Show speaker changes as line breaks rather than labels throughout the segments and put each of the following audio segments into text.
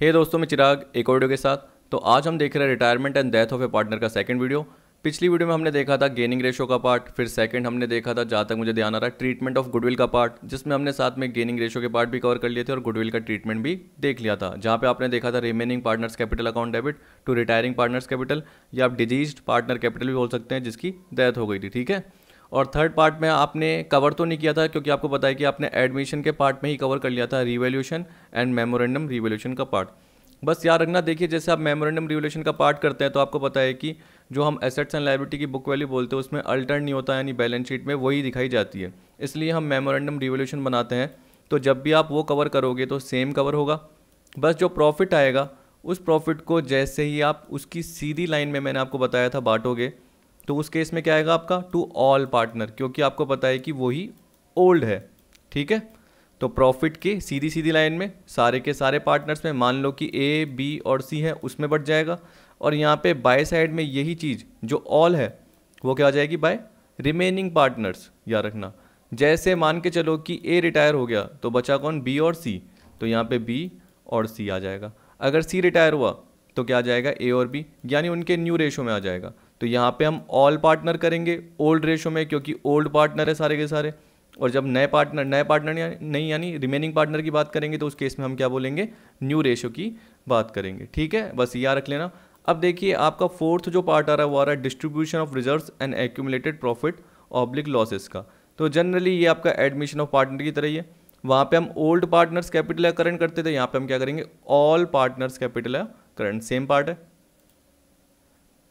हे hey दोस्तों मैं चिराग एक ऑडियो के साथ तो आज हम देख रहे हैं retirement and death of a partner का सेकंड वीडियो पिछली वीडियो में हमने देखा था गेनिंग रेशो का पार्ट फिर सेकंड हमने देखा था जहाँ तक मुझे ध्यान आ रहा है ट्रीटमेंट ऑफ गुडविल का पार्ट जिसमें हमने साथ में गेनिंग रेशो के पार्ट भी कवर कर लिए थे और गुडविल का ट्रीटमेंट भी देख लिया था जहाँ पे आपने देखा था remaining partners capital account debit to retiring partners capital या आप डिजीज पार्टनर कैपिटल भी बोल सकते हैं जिसकी डेथ हो गई थी ठीक है और थर्ड पार्ट में आपने कवर तो नहीं किया था क्योंकि आपको पता है कि आपने एडमिशन के पार्ट में ही कवर कर लिया था रिवेल्यूशन एंड मेमोरेंडम रिवेल्यूशन का पार्ट बस याद रखना देखिए जैसे आप मेमोरेंडम रिवोल्यूशन का पार्ट करते हैं तो आपको पता है कि जो हम एसेट्स एंड लाइब्रिटी की बुक वैल्यू बोलते हैं उसमें अल्टर नहीं होता यानी बैलेंस शीट में वही दिखाई जाती है इसलिए हम मेमोरेंडम रिवोल्यूशन बनाते हैं तो जब भी आप वो कवर करोगे तो सेम कवर होगा बस जो प्रॉफिट आएगा उस प्रॉफिट को जैसे ही आप उसकी सीधी लाइन में मैंने आपको बताया था बांटोगे तो उस केस में क्या आएगा आपका टू ऑल पार्टनर क्योंकि आपको पता है कि वही ओल्ड है ठीक है तो प्रॉफिट की सीधी सीधी लाइन में सारे के सारे पार्टनर्स में मान लो कि ए बी और सी है उसमें बढ़ जाएगा और यहाँ पे बाय साइड में यही चीज़ जो ऑल है वो क्या हो जाएगी बाय रिमेनिंग पार्टनर्स या रखना जैसे मान के चलो कि ए रिटायर हो गया तो बचा कौन बी और सी तो यहाँ पे बी और सी आ जाएगा अगर सी रिटायर हुआ तो क्या आ जाएगा ए और बी यानी उनके न्यू रेशो में आ जाएगा तो यहाँ पे हम ऑल पार्टनर करेंगे ओल्ड रेशो में क्योंकि ओल्ड पार्टनर है सारे के सारे और जब नए पार्टनर नए पार्टनर नहीं यानी रिमेनिंग पार्टनर की बात करेंगे तो उस केस में हम क्या बोलेंगे न्यू रेशो की बात करेंगे ठीक है बस यहाँ रख लेना अब देखिए आपका फोर्थ जो पार्ट आ रहा है वो आ रहा है distribution of reserve and accumulated profit oblique losses का तो जनरली ये आपका एडमिशन ऑफ पार्टनर की तरह ही है वहाँ पे हम ओल्ड पार्टनर्स कैपिटल या करंट करते थे यहाँ पे हम क्या करेंगे ऑल पार्टनर्स कैपिटल या करंट सेम पार्ट है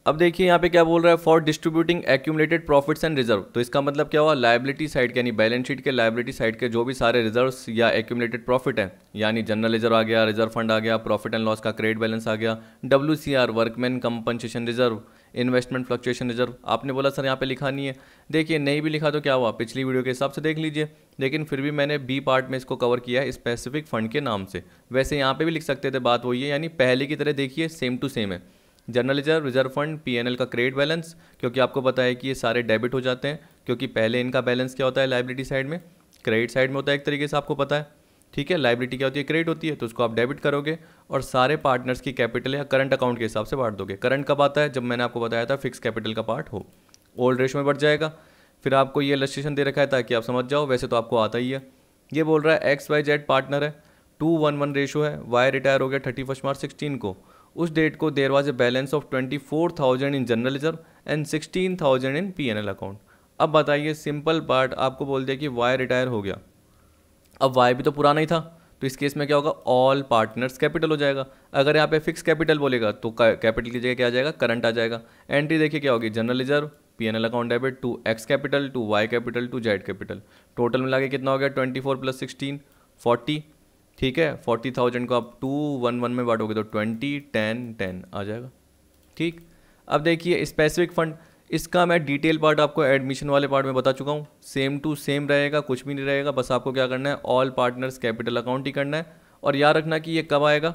अब देखिए यहाँ पे क्या बोल रहा है for distributing accumulated profits and reserve तो इसका मतलब क्या हुआ लाइबिलिटी साइड के यानी बैलेंस शीट के लाइबिलिटी साइड के जो भी सारे रिजर्व या एक्यूमुलेटेड प्रॉफिट हैं यानी जनरल रिजर्व आ गया रिजर्व फंड आ गया प्रॉफिट एंड लॉस का क्रेडिट बैलेंस आ गया W C R workman compensation reserve investment fluctuation reserve आपने बोला सर यहाँ पे लिखा नहीं है देखिए नहीं भी लिखा तो क्या हुआ पिछली वीडियो के हिसाब से देख लीजिए लेकिन फिर भी मैंने बी पार्ट में इसको कवर किया है स्पेसिफिक फंड के नाम से वैसे यहाँ पे भी लिख सकते थे बात वही है यानी पहले की तरह देखिए सेम टू सेम है general reserve reserve fund P का क्रेडिट बैलेंस क्योंकि आपको पता है कि ये सारे डेबिट हो जाते हैं क्योंकि पहले इनका बैलेंस क्या होता है लाइबिलिटी साइड में क्रेडिट साइड में होता है एक तरीके से आपको पता है ठीक है लाइबिलिटी क्या होती है क्रेडिट होती है तो उसको आप डेबिट करोगे और सारे पार्टनर्स की कैपिटल या करंट अकाउंट के हिसाब से बांट दोगे करंट कब आता है जब मैंने आपको बताया था फिक्स कैपिटल का पार्ट हो ओल्ड रेशो में बढ़ जाएगा फिर आपको ये लस्ट्रेशन दे रखा है ताकि आप समझ जाओ वैसे तो आपको आता ही है ये बोल रहा है एक्स वाई जेड पार्टनर है टू वन वन रेशो है वाई रिटायर हो गया थर्टी फर्स्ट मार्च सिक्सटीन को उस डेट को there was a balance of twenty four thousand in general reserve and sixteen thousand in P N L account अब बताइए simple part आपको बोल दिया कि वाई रिटायर हो गया अब वाई भी तो पुराना ही था तो इस केस में क्या होगा ऑल पार्टनर्स कैपिटल हो जाएगा अगर यहाँ पे फिक्स कैपिटल बोलेगा तो कैपिटल की जगह क्या आ जाएगा करंट आ जाएगा एंट्री देखिए क्या होगी general reserve P N L account debit to X capital to Y capital to Z capital total मिला के कितना हो गया twenty four plus sixteen forty ठीक है फोर्टी थाउजेंड को आप टू वन वन में बांटोगे तो ट्वेंटी टेन टेन आ जाएगा ठीक अब देखिए स्पेसिफिक फंड इसका मैं डिटेल पार्ट आपको एडमिशन वाले पार्ट में बता चुका हूँ सेम टू सेम रहेगा कुछ भी नहीं रहेगा बस आपको क्या करना है ऑल पार्टनर्स कैपिटल अकाउंट ही करना है और याद रखना कि ये कब आएगा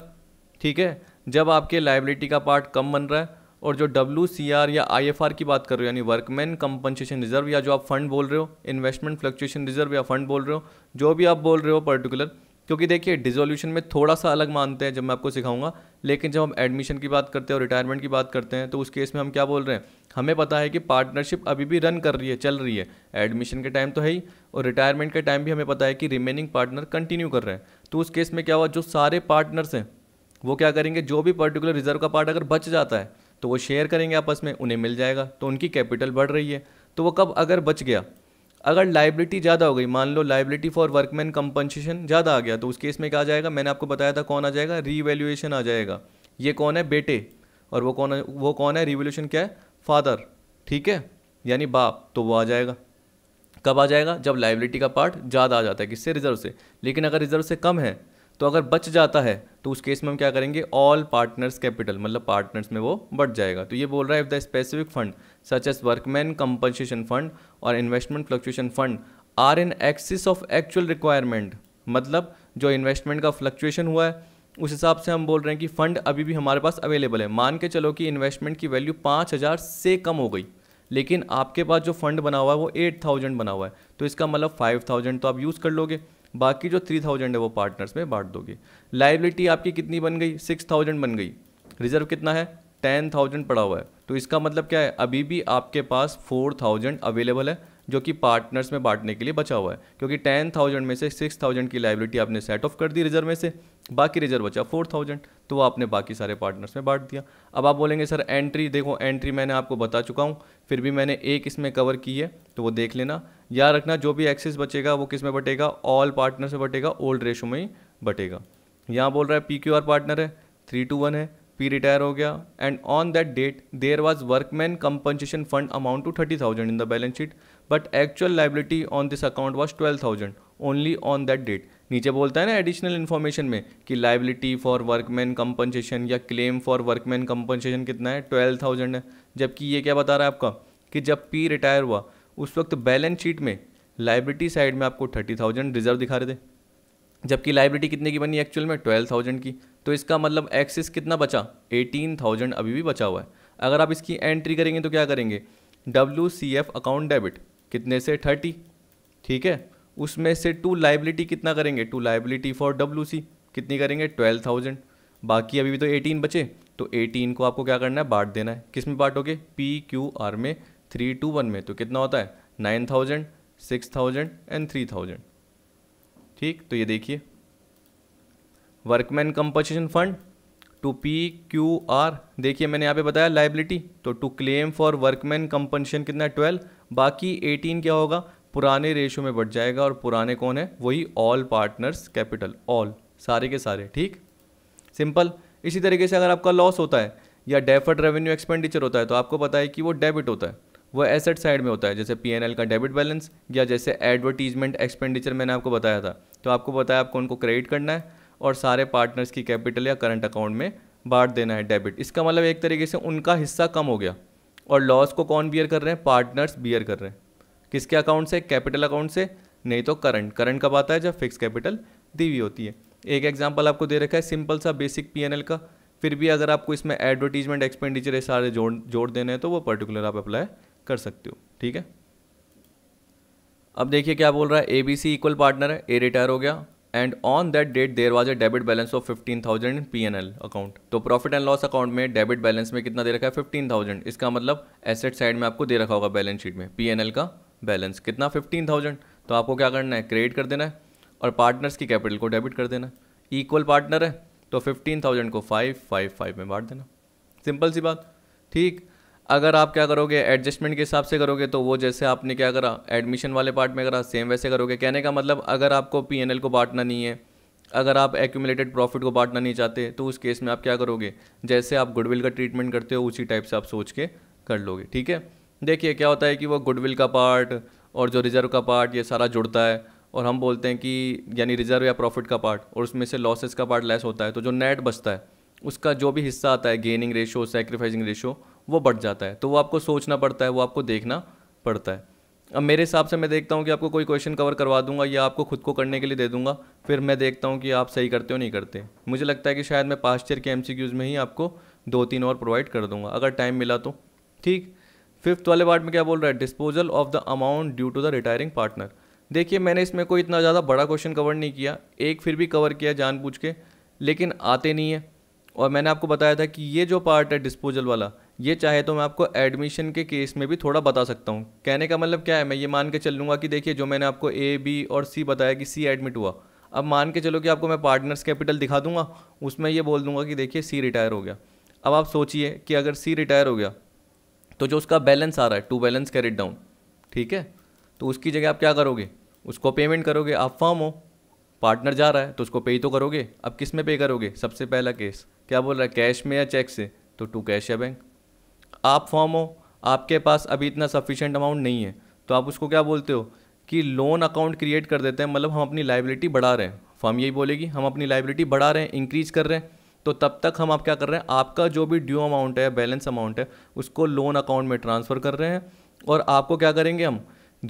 ठीक है जब आपके लाइबिलिटी का पार्ट कम बन रहा है और जो डब्ल्यू सी आर या आई एफ आर की बात कर रहे हो यानी वर्कमैन कंपनसेशन रिजर्व या जो आप फंड बोल रहे हो इन्वेस्टमेंट फ्लक्चुएशन रिजर्व या फंड बोल रहे हो जो भी आप बोल रहे हो पर्टिकुलर क्योंकि देखिए डिजोल्यूशन में थोड़ा सा अलग मानते हैं जब मैं आपको सिखाऊंगा लेकिन जब हम एडमिशन की बात करते हैं और रिटायरमेंट की बात करते हैं तो उस केस में हम क्या बोल रहे हैं हमें पता है कि पार्टनरशिप अभी भी रन कर रही है चल रही है एडमिशन के टाइम तो है ही और रिटायरमेंट के टाइम भी हमें पता है कि रिमेनिंग पार्टनर कंटिन्यू कर रहे हैं तो उस केस में क्या हुआ जो सारे पार्टनर्स हैं वो क्या करेंगे जो भी पर्टिकुलर रिजर्व का पार्ट अगर बच जाता है तो वो शेयर करेंगे आपस में उन्हें मिल जाएगा तो उनकी कैपिटल बढ़ रही है तो वो कब अगर बच गया अगर लाइबिलिटी ज़्यादा हो गई मान लो लाइबिलिटी फॉर वर्कमैन कंपनसेशन ज़्यादा आ गया तो उस केस में क्या आ जाएगा मैंने आपको बताया था कौन आ जाएगा रीवैल्यूएशन आ जाएगा ये कौन है बेटे और वो कौन है वो कौन है रिवोल्यूशन क्या है फादर ठीक है यानी बाप तो वो आ जाएगा कब आ जाएगा जब लाइबिलिटी का पार्ट ज़्यादा आ जाता है किससे रिजर्व से लेकिन अगर रिजर्व से कम है तो अगर बच जाता है तो उस केस में हम क्या करेंगे ऑल पार्टनर्स कैपिटल मतलब पार्टनर्स में वो बढ़ जाएगा तो ये बोल रहा है if the specific fund such as workman compensation fund और investment fluctuation fund are in excess of actual requirement मतलब जो इन्वेस्टमेंट का फ्लक्चुएशन हुआ है उस हिसाब से हम बोल रहे हैं कि फ़ंड अभी भी हमारे पास अवेलेबल है मान के चलो कि इन्वेस्टमेंट की वैल्यू पाँच हज़ार से कम हो गई लेकिन आपके पास जो फंड बना हुआ है वो एट थाउजेंड बना हुआ है तो इसका मतलब फाइव थाउजेंड तो आप यूज़ कर लोगे बाकी जो थ्री थाउजेंड है वो पार्टनर्स में बांट दोगे लाइबिलिटी आपकी कितनी बन गई सिक्स थाउजेंड बन गई रिजर्व कितना है टेन थाउजेंड पड़ा हुआ है तो इसका मतलब क्या है अभी भी आपके पास फोर थाउजेंड अवेलेबल है जो कि पार्टनर्स में बांटने के लिए बचा हुआ है क्योंकि टेन थाउजेंड में से सिक्स थाउजेंड की लाइबिलिटी आपने सेट ऑफ कर दी रिजर्व में से बाकी रिजर्व बचा फोर थाउजेंड तो वो आपने बाकी सारे पार्टनर्स में बांट दिया अब आप बोलेंगे सर एंट्री देखो एंट्री मैंने आपको बता चुका हूँ फिर भी मैंने एक इसमें कवर की है तो वो देख लेना याद रखना जो भी एक्सेस बचेगा वो किस में बटेगा ऑल पार्टनर में बटेगा ओल्ड रेशो में ही बटेगा यहाँ बोल रहा है पी क्यू आर पार्टनर है थ्री टू वन है पी रिटायर हो गया and on that date there was workman compensation fund amount two thirty thousand in the balance sheet but actual liability on this account was twelve thousand only on that date नीचे बोलता है ना additional information में कि liability for workman compensation या claim for workman compensation कितना है twelve thousand है जबकि ये क्या बता रहा है आपका कि जब पी रिटायर हुआ उस वक्त बैलेंस शीट में लाइबिलिटी साइड में आपको थर्टी थाउजेंड रिजर्व दिखा रहे थे जबकि लाइबिलिटी कितने की बनी एक्चुअल में ट्वेल्व थाउजेंड की तो इसका मतलब एक्सिस कितना बचा एटीन थाउजेंड अभी भी बचा हुआ है अगर आप इसकी एंट्री करेंगे तो क्या करेंगे W C F account debit कितने से थर्टी ठीक है उसमें से टू लाइबिलिटी कितना करेंगे to liability for W C कितनी करेंगे ट्वेल्व थाउजेंड बाकी अभी भी तो एटीन बचे तो एटीन को आपको क्या करना है बांट देना है किस में बांटोगे पी क्यू आर में थ्री टू वन में तो कितना होता है nine thousand six thousand and three thousand ठीक तो ये देखिए workman compensation fund to P Q R देखिए मैंने यहाँ पे बताया लाइबिलिटी तो to claim for workman compensation कितना है ट्वेल्व बाकी एटीन क्या होगा पुराने रेशो में बढ़ जाएगा और पुराने कौन है वही ऑल पार्टनर्स कैपिटल ऑल सारे के सारे ठीक सिंपल इसी तरीके से अगर आपका लॉस होता है या डेफर्ड रेवेन्यू एक्सपेंडिचर होता है तो आपको पता है कि वो डेबिट होता है वो एसेट साइड में होता है जैसे पी का डेबिट बैलेंस या जैसे एडवर्टीजमेंट एक्सपेंडिचर मैंने आपको बताया था तो आपको बताया आपको उनको क्रेडिट करना है और सारे पार्टनर्स की कैपिटल या करंट अकाउंट में बांट देना है डेबिट इसका मतलब एक तरीके से उनका हिस्सा कम हो गया और लॉस को कौन बियर कर रहे हैं पार्टनर्स बियर कर रहे हैं किसके अकाउंट से कैपिटल अकाउंट से नहीं तो करंट करंट कब आता है जब फिक्स कैपिटल दी हुई होती है एक एग्जाम्पल आपको दे रखा है सिंपल सा बेसिक पी का फिर भी अगर आपको इसमें एडवर्टीजमेंट एक्सपेंडिचर ये सारे जोड़ जोड़ देने हैं तो वो पर्टिकुलर आप अप्लाई कर सकते हो ठीक है अब देखिए क्या बोल रहा है A B C equal partner है ए रिटायर हो गया and on that date there was a debit balance of fifteen thousand in P N L account तो प्रॉफिट एंड लॉस अकाउंट में डेबिट बैलेंस में कितना दे रखा है फिफ्टीन थाउजेंड इसका मतलब एसेट साइड में आपको दे रखा होगा बैलेंस शीट में पी एन एल का बैलेंस कितना फिफ्टीन थाउजेंड तो आपको क्या करना है क्रेडिट कर देना है और पार्टनर्स की कैपिटल को डेबिट कर देना है इक्वल पार्टनर है तो फिफ्टीन थाउजेंड को फाइव फाइव फाइव में बांट देना सिंपल सी बात ठीक अगर आप क्या करोगे एडजस्टमेंट के हिसाब से करोगे तो वो जैसे आपने क्या करा एडमिशन वाले पार्ट में करा सेम वैसे करोगे कहने का मतलब अगर आपको पी को बांटना नहीं है अगर आप एक्यूमुलेटेड प्रॉफिट को बांटना नहीं चाहते तो उस केस में आप क्या करोगे जैसे आप गुडविल का ट्रीटमेंट करते हो उसी टाइप से आप सोच के कर लोगे ठीक है देखिए क्या होता है कि वो गुडविल का पार्ट और जो रिजर्व का पार्ट ये सारा जुड़ता है और हम बोलते हैं कि यानी रिजर्व या प्रॉफिट का पार्ट और उसमें से लॉसेस का पार्ट लेस होता है तो जो नेट बचता है उसका जो भी हिस्सा आता है गेनिंग रेशो सेक्रीफाइसिंग रेशो वो बढ़ जाता है तो वो आपको सोचना पड़ता है वो आपको देखना पड़ता है अब मेरे हिसाब से मैं देखता हूँ कि आपको कोई क्वेश्चन कवर करवा दूंगा या आपको खुद को करने के लिए दे दूंगा फिर मैं देखता हूँ कि आप सही करते हो नहीं करते मुझे लगता है कि शायद मैं पास्ट ईयर के एम में ही आपको दो तीन और प्रोवाइड कर दूंगा अगर टाइम मिला तो ठीक फिफ्थ वाले पार्ट में क्या बोल रहा है disposal of the amount due to the retiring partner देखिए मैंने इसमें कोई इतना ज़्यादा बड़ा क्वेश्चन कवर नहीं किया एक फिर भी कवर किया जानबूझ के लेकिन आते नहीं है और मैंने आपको बताया था कि ये जो पार्ट है डिस्पोजल वाला ये चाहे तो मैं आपको एडमिशन के केस में भी थोड़ा बता सकता हूँ कहने का मतलब क्या है मैं ये मान के चलूँगा कि देखिए जो मैंने आपको ए बी और सी बताया कि सी एडमिट हुआ अब मान के चलो कि आपको मैं पार्टनर्स कैपिटल दिखा दूंगा उसमें ये बोल दूंगा कि देखिए सी रिटायर हो गया अब आप सोचिए कि अगर सी रिटायर हो गया तो जो उसका बैलेंस आ रहा है टू बैलेंस कैरिट डाउन ठीक है तो उसकी जगह आप क्या करोगे उसको पेमेंट करोगे आप फॉर्म हो पार्टनर जा रहा है तो उसको पे तो करोगे अब किस में पे करोगे सबसे पहला केस क्या बोल रहा है कैश में या चेक से तो टू कैश या बैंक आप फॉर्म हो आपके पास अभी इतना सफिशेंट अमाउंट नहीं है तो आप उसको क्या बोलते हो कि लोन अकाउंट क्रिएट कर देते हैं मतलब हम अपनी लाइबिलिटी बढ़ा रहे हैं फॉर्म यही बोलेगी हम अपनी लाइबिलिटी बढ़ा रहे हैं इंक्रीज कर रहे हैं तो तब तक हम आप क्या कर रहे हैं आपका जो भी ड्यू अमाउंट है बैलेंस अमाउंट है उसको लोन अकाउंट में ट्रांसफ़र कर रहे हैं और आपको क्या करेंगे हम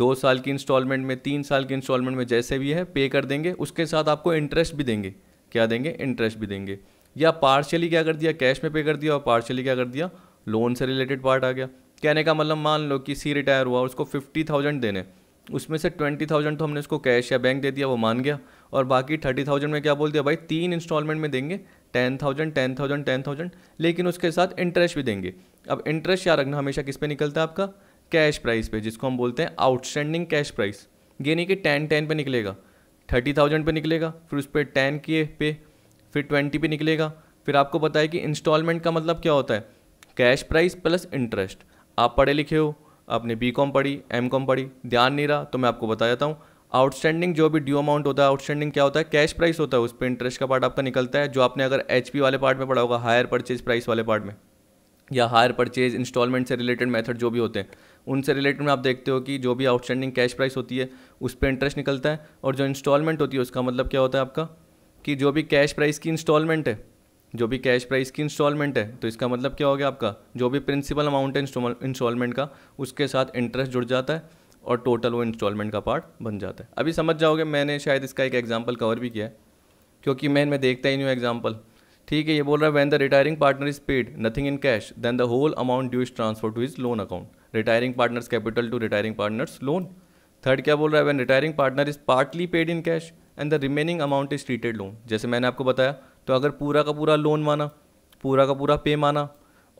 दो साल की इंस्टॉलमेंट में तीन साल की इंस्टॉलमेंट में जैसे भी है पे कर देंगे उसके साथ आपको इंटरेस्ट भी देंगे क्या देंगे इंटरेस्ट भी देंगे या पार्शली क्या कर दिया कैश में पे कर दिया और पार्शली क्या कर दिया लोन से रिलेटेड पार्ट आ गया कहने का मतलब मान लो कि सी रिटायर हुआ उसको फिफ्टी थाउजेंड देने उसमें से ट्वेंटी थाउजेंड तो हमने उसको कैश या बैंक दे दिया वो मान गया और बाकी थर्टी थाउजेंड में क्या बोल दिया भाई तीन इंस्टॉलमेंट में देंगे ten thousand ten thousand ten thousand लेकिन उसके साथ इंटरेस्ट भी देंगे अब इंटरेस्ट याद रखना हमेशा किस पे निकलता है आपका कैश प्राइस पे जिसको हम बोलते हैं आउटस्टैंडिंग कैश प्राइस ये नहीं कि टेन टेन पे निकलेगा थर्टी थाउजेंड पर निकलेगा फिर उस पर टेन के पे फिर ट्वेंटी पे निकलेगा फिर आपको पता है कि इंस्टॉलमेंट का मतलब क्या होता है कैश प्राइस प्लस इंटरेस्ट आप पढ़े लिखे हो आपने बी कॉम पढ़ी एम कॉम पढ़ी ध्यान नहीं रहा तो मैं आपको बता देता हूँ आउटस्टैंडिंग जो भी ड्यू अमाउंट होता है आउटस्टैंडिंग क्या होता है कैश प्राइस होता है उस पर इंटरेस्ट का पार्ट आपका निकलता है जो आपने अगर एच वाले पार्ट में पढ़ा होगा हायर परचेज प्राइस वाले पार्ट में या हायर परचेज इंस्टॉलमेंट से रिलेटेड मेथड जो भी होते हैं उनसे रिलेटेड में आप देखते हो कि जो भी आउटस्टैंडिंग कैश प्राइस होती है उस पर इंटरेस्ट निकलता है और जो इंस्टॉलमेंट होती है उसका मतलब क्या होता है आपका कि जो भी कैश प्राइस की इंस्टॉलमेंट है जो भी कैश प्राइस की इंस्टॉलमेंट है तो इसका मतलब क्या हो गया आपका जो भी प्रिंसिपल अमाउंट है इंस्टॉलमेंट का उसके साथ इंटरेस्ट जुड़ जाता है और टोटल वो इंस्टॉलमेंट का पार्ट बन जाता है अभी समझ जाओगे मैंने शायद इसका एक एग्जाम्पल कवर भी किया है क्योंकि मैं इनमें देखता ही नहीं हूँ एग्जाम्पल ठीक है ये बोल रहा है when the retiring partner is paid nothing in cash then the whole amount due is transfer to his loan account retiring partners capital to retiring partners loan third क्या बोल रहा है when retiring partner is partly paid in cash and the remaining amount is treated loan जैसे मैंने आपको बताया तो अगर पूरा का पूरा लोन माना पूरा का पूरा पे माना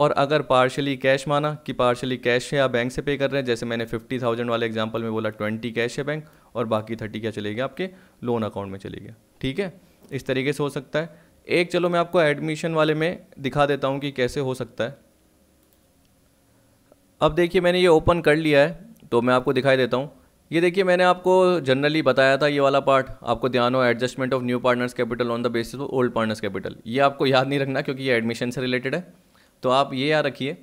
और अगर पार्शली कैश माना कि पार्शली कैश है या बैंक से पे कर रहे हैं जैसे मैंने फिफ्टी थाउजेंड वाले एग्जाम्पल में बोला ट्वेंटी कैश है बैंक और बाकी थर्टी क्या चले गया आपके लोन अकाउंट में चले गया ठीक है इस तरीके से हो सकता है एक चलो मैं आपको एडमिशन वाले में दिखा देता हूँ कि कैसे हो सकता है अब देखिए मैंने ये ओपन कर लिया है तो मैं आपको दिखाई देता हूँ ये देखिए मैंने आपको जनरली बताया था ये वाला पार्ट आपको ध्यान हो adjustment of new partners capital on the basis of old partners capital ये आपको याद नहीं रखना क्योंकि ये एडमिशन से रिलेटेड है तो आप ये याद रखिए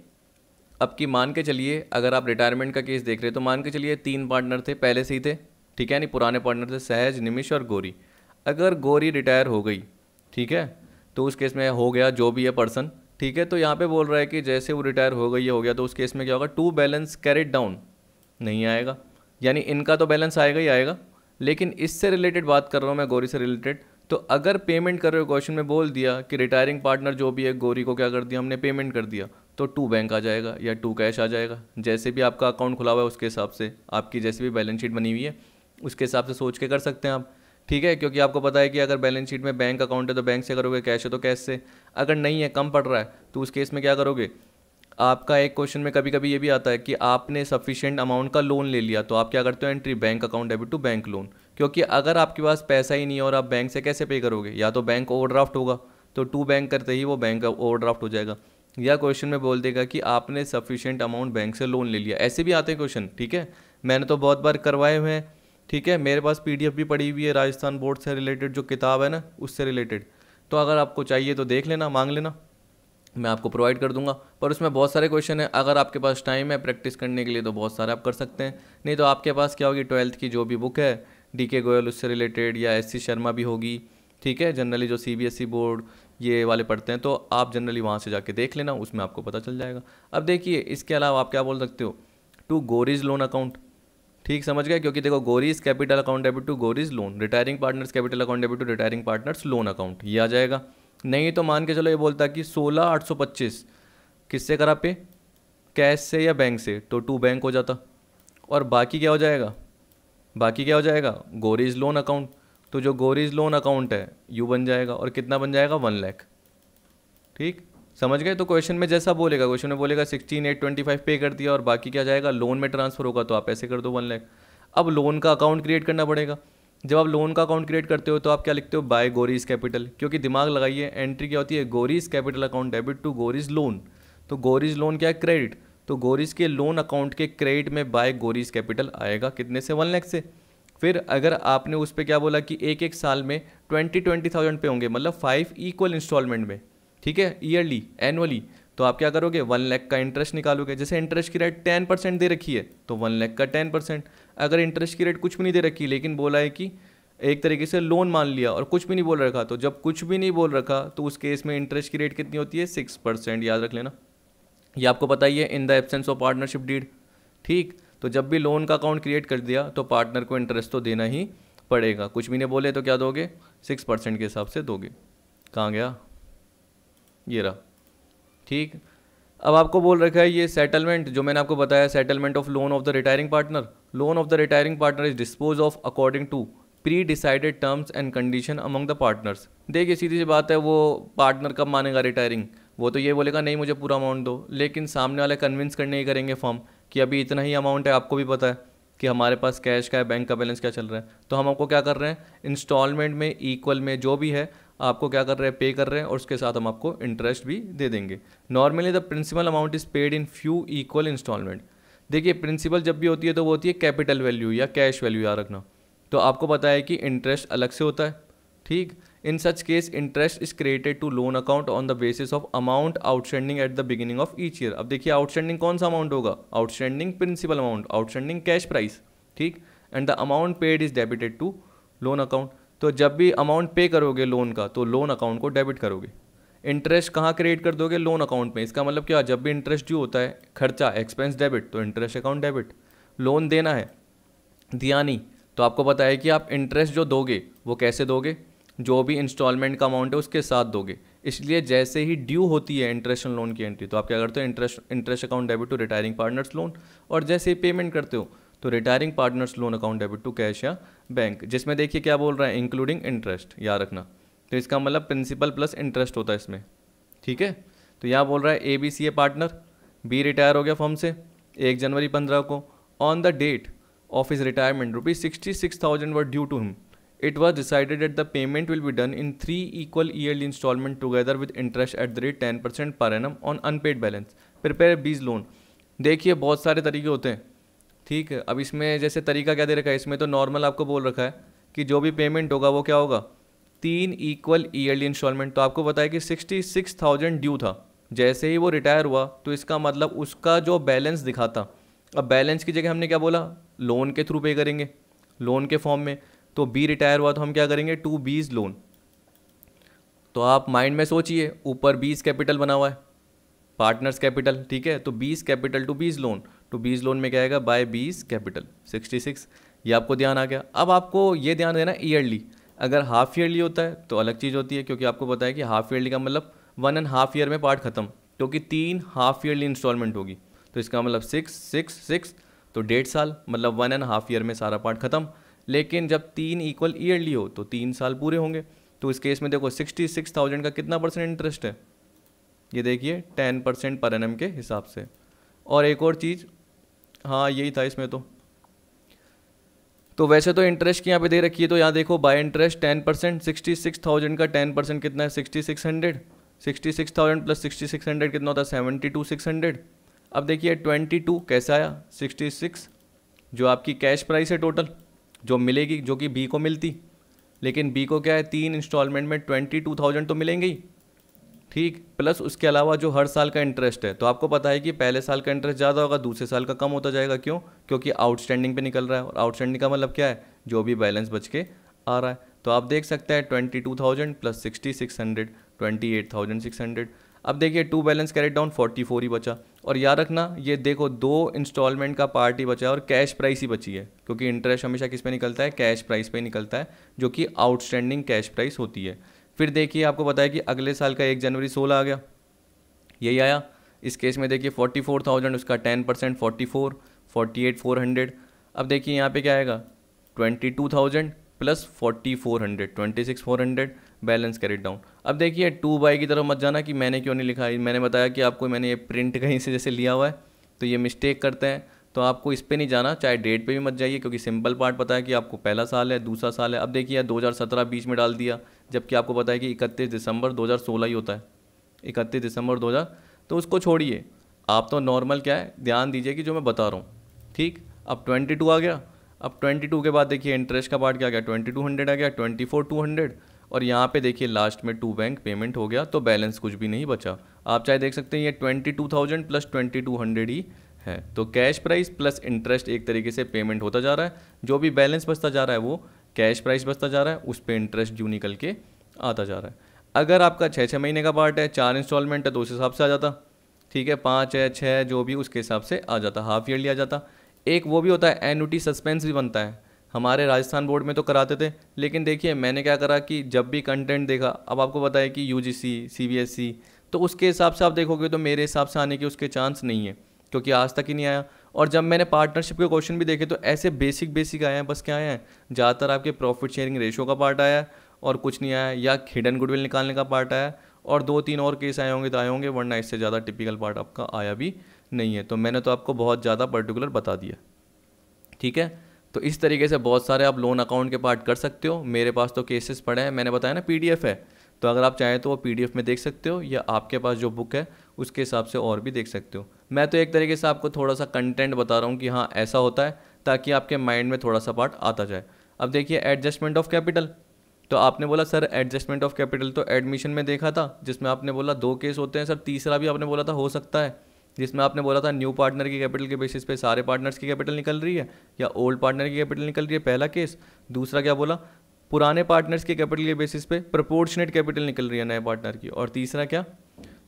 अब की मान के चलिए अगर आप रिटायरमेंट का केस देख रहे तो मान के चलिए तीन पार्टनर थे पहले से ही थे ठीक है नहीं पुराने पार्टनर थे सहज निमिष और गौरी अगर गौरी रिटायर हो गई ठीक है तो उस केस में हो गया जो भी है पर्सन ठीक है तो यहाँ पे बोल रहा है कि जैसे वो रिटायर हो गई हो गया तो उस केस में क्या होगा टू बैलेंस कैरेट डाउन नहीं आएगा यानी इनका तो बैलेंस आएगा ही आएगा लेकिन इससे रिलेटेड बात कर रहा हूँ मैं गौरी से रिलेटेड तो अगर पेमेंट कर रहे हो क्वेश्चन में बोल दिया कि रिटायरिंग पार्टनर जो भी है गौरी को क्या कर दिया हमने पेमेंट कर दिया तो टू बैंक आ जाएगा या टू कैश आ जाएगा जैसे भी आपका अकाउंट खुला हुआ है उसके हिसाब से आपकी जैसे भी बैलेंस शीट बनी हुई है उसके हिसाब से सोच के कर सकते हैं आप ठीक है क्योंकि आपको पता है कि अगर बैलेंस शीट में बैंक अकाउंट है तो बैंक से करोगे कैश है तो कैश से अगर नहीं है कम पड़ रहा है तो उस केस में क्या करोगे आपका एक क्वेश्चन में कभी कभी ये भी आता है कि आपने सफिशियंट अमाउंट का लोन ले लिया तो आप क्या करते हो entry bank account debit to bank loan क्योंकि अगर आपके पास पैसा ही नहीं है और आप बैंक से कैसे पे करोगे या तो बैंक ओवरड्राफ्ट होगा तो टू बैंक करते ही वो बैंक ओवरड्राफ्ट हो जाएगा या क्वेश्चन में बोल देगा कि आपने सफिशियंट अमाउंट बैंक से लोन ले लिया ऐसे भी आते हैं क्वेश्चन ठीक है मैंने तो बहुत बार करवाए हुए हैं ठीक है मेरे पास पी भी पड़ी हुई है राजस्थान बोर्ड से रिलेटेड जो किताब है ना उससे रिलेटेड तो अगर आपको चाहिए तो देख लेना मांग लेना मैं आपको प्रोवाइड कर दूंगा पर उसमें बहुत सारे क्वेश्चन हैं अगर आपके पास टाइम है प्रैक्टिस करने के लिए तो बहुत सारे आप कर सकते हैं नहीं तो आपके पास क्या होगी ट्वेल्थ की जो भी बुक है डी के गोयल उससे रिलेटेड या एस सी शर्मा भी होगी ठीक है जनरली जो C B S E board ये वाले पढ़ते हैं तो आप जनरली वहाँ से जाके देख लेना उसमें आपको पता चल जाएगा अब देखिए इसके अलावा आप क्या बोल सकते हो टू गोरीज लोन अकाउंट ठीक समझ गए क्योंकि देखो Gauri's capital account debit to Gauri's loan retiring partners capital account debit to retiring partners loan account ये आ जाएगा नहीं तो मान के चलो ये बोलता कि सोलह आठ सौ पच्चीस किससे करा पे कैश से या बैंक से तो टू बैंक हो जाता और बाकी क्या हो जाएगा बाकी क्या हो जाएगा गोरीज लोन अकाउंट तो जो गोरीज लोन अकाउंट है यू बन जाएगा और कितना बन जाएगा वन लैख ठीक समझ गए तो क्वेश्चन में जैसा बोलेगा क्वेश्चन में बोलेगा सिक्सटीन एट ट्वेंटी फाइव पे कर दिया और बाकी क्या जाएगा लोन में ट्रांसफ़र होगा तो आप ऐसे कर दो वन लैख अब लोन का अकाउंट क्रिएट करना पड़ेगा जब आप लोन का अकाउंट क्रिएट करते हो तो आप क्या लिखते हो बाय गोरीज कैपिटल क्योंकि दिमाग लगाइए एंट्री क्या होती है Gauri's capital account debit to Gauri's loan तो गोरीज लोन क्या है क्रेडिट तो गोरीज के लोन अकाउंट के क्रेडिट में बाय गोरीज कैपिटल आएगा कितने से वन लैख से फिर अगर आपने उस पर क्या बोला कि एक एक साल में ट्वेंटी ट्वेंटी थाउजेंड पे होंगे मतलब फाइव इक्वल इंस्टॉलमेंट में ठीक है ईयरली एनुअली तो आप क्या करोगे वन लैख का इंटरेस्ट निकालोगे जैसे इंटरेस्ट की रेट टेन परसेंट दे रखी है तो वन लैख का टेन परसेंट अगर इंटरेस्ट की रेट कुछ भी नहीं दे रखी लेकिन बोला है कि एक तरीके से लोन मान लिया और कुछ भी नहीं बोल रखा तो जब कुछ भी नहीं बोल रखा तो उस केस में इंटरेस्ट की रेट कितनी होती है सिक्स परसेंट याद रख लेना ये आपको पता ही है in the absence of partnership deed ठीक तो जब भी लोन का अकाउंट क्रिएट कर दिया तो पार्टनर को इंटरेस्ट तो देना ही पड़ेगा कुछ भी नहीं बोले तो क्या दोगे सिक्स परसेंट के हिसाब से दोगे कहाँ गया ये रहा ठीक अब आपको बोल रखा है ये सेटलमेंट जो मैंने आपको बताया settlement of loan of the retiring partner loan of the retiring partner is dispose of according to pre decided terms and condition among the partners देखिए सीधी सी बात है वो पार्टनर कब मानेगा रिटायरिंग वो तो ये बोलेगा नहीं मुझे पूरा अमाउंट दो लेकिन सामने वाले कन्विंस करने ही करेंगे फॉर्म कि अभी इतना ही अमाउंट है आपको भी पता है कि हमारे पास कैश का है बैंक का बैलेंस क्या चल रहा है तो हम आपको क्या कर रहे हैं इंस्टॉलमेंट में इक्वल में जो भी है आपको क्या कर रहे हैं पे कर रहे हैं और उसके साथ हम आपको इंटरेस्ट भी दे देंगे normally the principal amount is paid in few equal instalment देखिए प्रिंसिपल जब भी होती है तो वो होती है कैपिटल वैल्यू या कैश वैल्यू याद रखना तो आपको पता है कि इंटरेस्ट अलग से होता है ठीक in such case interest is created to loan account on the basis of amount outstanding at the beginning of each year अब देखिए आउटस्टैंडिंग कौन सा अमाउंट होगा outstanding principal amount outstanding cash price ठीक and the amount paid is debited to loan account तो जब भी amount pay करोगे लोन का तो लोन अकाउंट को डेबिट करोगे इंटरेस्ट कहाँ क्रिएट कर दोगे लोन अकाउंट में इसका मतलब क्या जब भी इंटरेस्ट ड्यू होता है खर्चा एक्सपेंस डेबिट तो इंटरेस्ट अकाउंट डेबिट लोन देना है दिया नहीं तो आपको पता है कि आप इंटरेस्ट जो दोगे वो कैसे दोगे जो भी इंस्टॉलमेंट का अमाउंट है उसके साथ दोगे इसलिए जैसे ही ड्यू होती है इंटरेस्ट लोन की एंट्री तो आप क्या करते हो interest interest account debit to retiring partners loan और जैसे ही पेमेंट करते हो तो retiring partners loan account debit to cash या बैंक जिसमें देखिए क्या बोल रहा है इंक्लूडिंग इंटरेस्ट याद रखना तो इसका मतलब प्रिंसिपल प्लस इंटरेस्ट होता है इसमें ठीक है तो यहाँ बोल रहा है A B C A partner B retire हो गया फॉर्म से एक जनवरी पंद्रह को on the date of his retirement rupees sixty six thousand were due to him it was decided at the payment will be done in three equal yearly instalment together with interest at the rate ten percent per annum on unpaid balance prepare B's loan देखिए बहुत सारे तरीके होते हैं ठीक है अब इसमें जैसे तरीका क्या दे रखा है इसमें तो नॉर्मल आपको बोल रखा है कि जो भी पेमेंट होगा वो क्या होगा तीन इक्वल ईयरली इंस्टॉलमेंट तो आपको बताया कि सिक्सटी सिक्स थाउजेंड ड्यू था जैसे ही वो रिटायर हुआ तो इसका मतलब उसका जो बैलेंस दिखाता अब बैलेंस की जगह हमने क्या बोला लोन के थ्रू पे करेंगे लोन के फॉर्म में तो बी रिटायर हुआ तो हम क्या करेंगे टू बीज लोन तो आप माइंड में सोचिए ऊपर बीस कैपिटल बना हुआ है पार्टनर्स कैपिटल ठीक है तो B's capital to B's loan to B's loan में क्या आएगा बाय बीज कैपिटल सिक्सटी सिक्स ये आपको ध्यान आ गया अब आपको ये ध्यान देना ईयरली अगर हाफ ईयरली होता है तो अलग चीज़ होती है क्योंकि आपको पता है कि हाफ ईयरली का मतलब वन एंड हाफ ईयर में पार्ट खत्म क्योंकि तीन हाफ ईयरली इंस्टॉलमेंट होगी तो इसका मतलब सिक्स सिक्स सिक्स तो डेढ़ साल मतलब वन एंड हाफ ईयर में सारा पार्ट खत्म लेकिन जब तीन इक्वल ईयरली हो तो तीन साल पूरे होंगे तो इस केस में देखो सिक्सटी सिक्स थाउजेंड का कितना परसेंट इंटरेस्ट है ये देखिए टेन परसेंट पर एन के हिसाब से और एक और चीज़ हाँ यही था इसमें तो तो वैसे तो इंटरेस्ट की यहाँ पे दे रखी है तो यहाँ देखो by interest ten percent sixty six thousand का टेन परसेंट कितना है sixty six hundred sixty six thousand plus sixty six hundred कितना होता है सेवेंटी टू सिक्स हंड्रेड अब देखिए ट्वेंटी टू कैसे आया सिक्सटी सिक्स जो आपकी कैश प्राइस है टोटल जो मिलेगी जो कि बी को मिलती लेकिन बी को क्या है तीन इंस्टॉलमेंट में ट्वेंटी टू थाउजेंड तो मिलेंगे ही ठीक प्लस उसके अलावा जो हर साल का इंटरेस्ट है तो आपको पता है कि पहले साल का इंटरेस्ट ज़्यादा होगा दूसरे साल का कम होता जाएगा क्यों क्योंकि आउटस्टैंडिंग पे निकल रहा है और आउटस्टैंडिंग का मतलब क्या है जो भी बैलेंस बच के आ रहा है तो आप देख सकते हैं twenty two thousand plus sixty six hundred twenty eight thousand six hundred अब देखिए to balance carried down forty four ही बचा और याद रखना ये देखो दो इंस्टॉलमेंट का पार्ट ही बचा है और कैश प्राइस ही बची है क्योंकि इंटरेस्ट हमेशा किस पे निकलता है कैश प्राइस पे निकलता है जो कि आउटस्टैंडिंग कैश प्राइस होती है फिर देखिए आपको बताया कि अगले साल का एक जनवरी सोलह आ गया यही आया इस केस में देखिए फोर्टी फोर थाउजेंड उसका ten percent forty four forty eight four hundred अब देखिए यहाँ पे क्या आएगा twenty two thousand plus forty four hundred twenty six four hundred balance carried down अब देखिए टू बाई की तरफ मत जाना कि मैंने क्यों नहीं लिखा मैंने बताया कि आपको मैंने ये प्रिंट कहीं से जैसे लिया हुआ है तो ये मिस्टेक करते हैं तो आपको इस पर नहीं जाना चाहे डेट पर भी मत जाइए क्योंकि सिंपल पार्ट पता है कि आपको पहला साल है दूसरा साल है अब देखिए दो हज़ार सत्रह बीच में डाल दिया जबकि आपको पता है कि इकतीस दिसंबर दो हज़ार सोलह ही होता है इकतीस दिसंबर दो हज़ार तो उसको छोड़िए आप तो नॉर्मल क्या है ध्यान दीजिए कि जो मैं बता रहा हूँ ठीक अब ट्वेंटी टू आ गया अब ट्वेंटी टू के बाद देखिए इंटरेस्ट का पार्ट क्या गया ट्वेंटी टू हंड्रेड आ गया ट्वेंटी फोर टू हंड्रेड और यहाँ पे देखिए लास्ट में टू बैंक पेमेंट हो गया तो बैलेंस कुछ भी नहीं बचा आप चाहे देख सकते हैं ये twenty two thousand plus twenty two hundred ही है तो कैश प्राइस प्लस इंटरेस्ट एक तरीके से पेमेंट होता जा रहा है जो भी बैलेंस बचता जा रहा है वो कैश प्राइस बचता जा रहा है उस पर इंटरेस्ट जू निकल के आता जा रहा है अगर आपका छः छः महीने का पार्ट है चार इंस्टॉलमेंट है तो उस हिसाब से आ जाता ठीक है पाँच है छः जो भी उसके हिसाब से आ जाता हाफ ईयरली आ जाता एक वो भी होता है एनुटी सस्पेंस भी बनता है हमारे राजस्थान बोर्ड में तो कराते थे लेकिन देखिए मैंने क्या करा कि जब भी कंटेंट देखा अब आपको बताया कि U G C C B S C तो उसके हिसाब से आप देखोगे तो मेरे हिसाब से आने के उसके चांस नहीं है क्योंकि आज तक ही नहीं आया और जब मैंने पार्टनरशिप के क्वेश्चन भी देखे तो ऐसे बेसिक बेसिक आए हैं बस क्या आए हैं ज़्यादातर आपके प्रॉफिट शेयरिंग रेशो का पार्ट आया है और कुछ नहीं आया या हिडन गुडविल निकालने का पार्ट आया और दो तीन और केस आए होंगे तो आए होंगे वरना इससे ज़्यादा टिपिकल पार्ट आपका आया भी नहीं है तो मैंने तो आपको बहुत ज़्यादा पर्टिकुलर बता दिया ठीक है तो इस तरीके से बहुत सारे आप लोन अकाउंट के पार्ट कर सकते हो मेरे पास तो केसेस पड़े हैं मैंने बताया ना पीडीएफ है तो अगर आप चाहें तो वो पीडीएफ में देख सकते हो या आपके पास जो बुक है उसके हिसाब से और भी देख सकते हो मैं तो एक तरीके से आपको थोड़ा सा कंटेंट बता रहा हूँ कि हाँ ऐसा होता है ताकि आपके माइंड में थोड़ा सा पार्ट आता जाए अब देखिए एडजस्टमेंट ऑफ कैपिटल तो आपने बोला सर एडजस्टमेंट ऑफ कैपिटल तो एडमिशन में देखा था जिसमें आपने बोला दो केस होते हैं सर तीसरा भी आपने बोला था हो सकता है जिसमें आपने बोला था न्यू पार्टनर की कैपिटल के बेसिस पे सारे पार्टनर्स की कैपिटल निकल रही है या ओल्ड पार्टनर की कैपिटल निकल रही है पहला केस दूसरा क्या बोला पुराने पार्टनर्स की कैपिटल के बेसिस पे प्रपोर्शनेट कैपिटल निकल रही है नए पार्टनर की और तीसरा क्या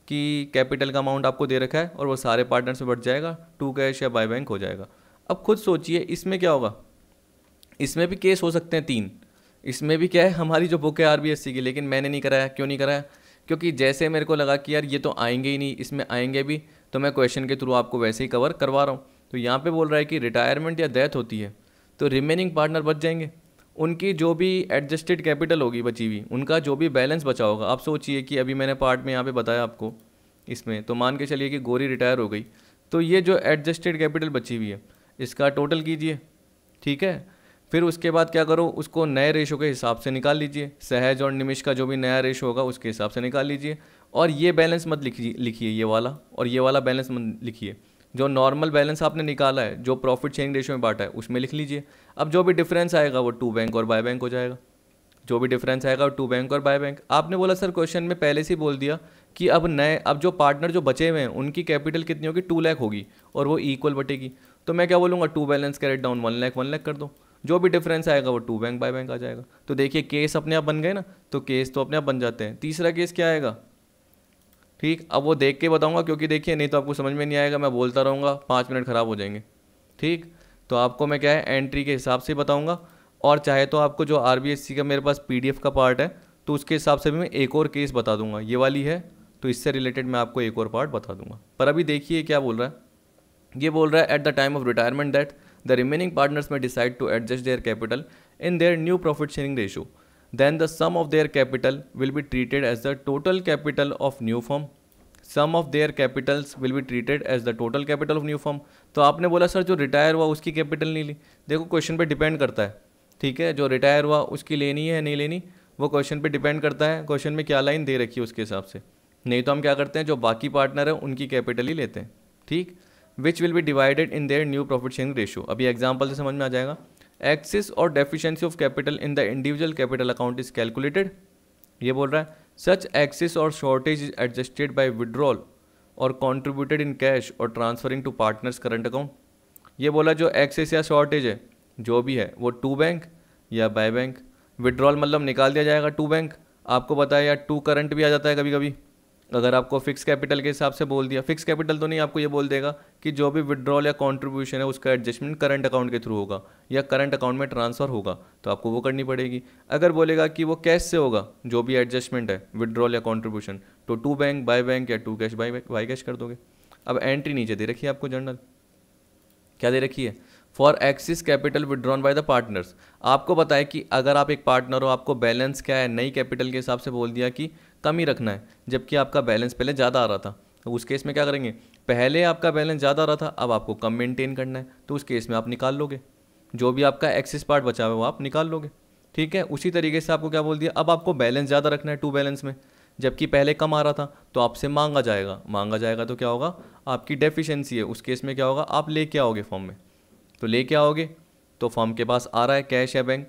कि कैपिटल का अमाउंट आपको दे रखा है और वो सारे पार्टनर्स में बढ़ जाएगा टू कैश या बाय बैंक हो जाएगा अब खुद सोचिए इसमें क्या होगा इसमें भी केस हो सकते हैं तीन इसमें भी क्या है हमारी जो बुक है आर की लेकिन मैंने नहीं कराया क्यों नहीं कराया क्योंकि जैसे मेरे को लगा कि यार ये तो आएंगे ही नहीं इसमें आएंगे भी तो मैं क्वेश्चन के थ्रू आपको वैसे ही कवर करवा रहा हूँ तो यहाँ पे बोल रहा है कि रिटायरमेंट या डेथ होती है तो रिमेनिंग पार्टनर बच जाएंगे उनकी जो भी एडजस्टेड कैपिटल होगी बची हुई उनका जो भी बैलेंस बचा होगा आप सोचिए कि अभी मैंने पार्ट में यहाँ पे बताया आपको इसमें तो मान के चलिए कि गोरी रिटायर हो गई तो ये जो एडजस्टेड कैपिटल बची हुई है इसका टोटल कीजिए ठीक है फिर उसके बाद क्या करो उसको नए रेशो के हिसाब से निकाल लीजिए सहज और निमिष का जो भी नया रेशो होगा उसके हिसाब से निकाल लीजिए और ये बैलेंस मत लिखिए लिखिए ये वाला और ये वाला बैलेंस मत लिखिए जो नॉर्मल बैलेंस आपने निकाला है जो प्रॉफिट चेंज रेशियो में बांटा है उसमें लिख लीजिए अब जो भी डिफरेंस आएगा वो टू बैंक और बाय बैंक हो जाएगा जो भी डिफरेंस आएगा वो टू बैंक और बाय बैंक आपने बोला सर क्वेश्चन में पहले से ही बोल दिया कि अब नए अब जो पार्टनर जो बचे हुए हैं उनकी कैपिटल कितनी होगी टू लैख होगी और वो इक्वल बटेगी तो मैं क्या बोलूँगा to balance carried down one lakh one lakh कर दो जो भी डिफरेंस आएगा वो टू बैंक बाय बैंक आ जाएगा तो देखिए केस अपने आप बन गए ना तो केस तो अपने आप बन जाते हैं तीसरा केस क्या आएगा ठीक अब वो देख के बताऊँगा क्योंकि देखिए नहीं तो आपको समझ में नहीं आएगा मैं बोलता रहूँगा पाँच मिनट ख़राब हो जाएंगे ठीक तो आपको मैं क्या है एंट्री के हिसाब से बताऊँगा और चाहे तो आपको जो आर का मेरे पास पी का पार्ट है तो उसके हिसाब से भी मैं एक और केस बता दूंगा ये वाली है तो इससे रिलेटेड मैं आपको एक और पार्ट बता दूंगा पर अभी देखिए क्या बोल रहा है ये बोल रहा है at the time of retirement that the remaining partners may decide to adjust their capital in their new profit sharing ratio then the sum of their capital will be treated as the total capital of new firm sum of their capitals will be treated as the total capital of new firm तो आपने बोला sir जो retire हुआ उसकी capital नहीं ली देखो question पे depend करता है ठीक है जो रिटायर हुआ उसकी लेनी है नहीं लेनी वो क्वेश्चन पे डिपेंड करता है क्वेश्चन में क्या लाइन दे रखी है उसके हिसाब से नहीं तो हम क्या करते हैं जो बाकी पार्टनर है उनकी कैपिटल ही लेते हैं ठीक which will be divided in their new profit sharing ratio अभी एग्जाम्पल से समझ में आ जाएगा excess or deficiency of capital in the individual capital account is calculated ये बोल रहा है such excess or shortage is adjusted by withdrawal or contributed in cash or transferring to partners current account ये बोला जो एक्सेस या shortage है जो भी है वो टू बैंक या बाय बैंक विड्रॉल मतलब निकाल दिया जाएगा टू बैंक आपको बताया टू करंट भी आ जाता है कभी कभी अगर आपको फिक्स कैपिटल के हिसाब से बोल दिया फिक्स कैपिटल तो नहीं आपको ये बोल देगा कि जो भी विड्रॉल या कॉन्ट्रीब्यूशन है उसका एडजस्टमेंट करंट अकाउंट के थ्रू होगा या करंट अकाउंट में ट्रांसफ़र होगा तो आपको वो करनी पड़ेगी अगर बोलेगा कि वो कैश से होगा जो भी एडजस्टमेंट है विड्रॉल या कॉन्ट्रीब्यूशन तो टू बैंक बाय बैंक या to cash by by cash कर दोगे अब एंट्री नीचे दे रखी है आपको जर्नल क्या दे रखी है for excess capital withdrawn by the partners आपको बताए कि अगर आप एक पार्टनर हो आपको बैलेंस क्या है नई कैपिटल के हिसाब से बोल दिया कि कम ही रखना है जबकि आपका बैलेंस पहले ज़्यादा आ रहा था तो उस केस में क्या करेंगे पहले आपका बैलेंस ज़्यादा आ रहा था अब आपको कम मेंटेन करना है तो उस केस में आप निकाल लोगे जो भी आपका एक्सिस पार्ट बचा हुआ है वो आप निकाल लोगे ठीक है उसी तरीके से आपको क्या बोल दिया अब आपको बैलेंस ज़्यादा रखना है टू बैलेंस में जबकि पहले कम आ रहा था तो आपसे मांगा जाएगा मांगा जाएगा तो क्या होगा आपकी डेफिशिएंसी है उस केस में क्या होगा आप लेके आओगे फॉर्म में तो लेके आओगे तो फॉर्म के पास आ रहा है कैश या बैंक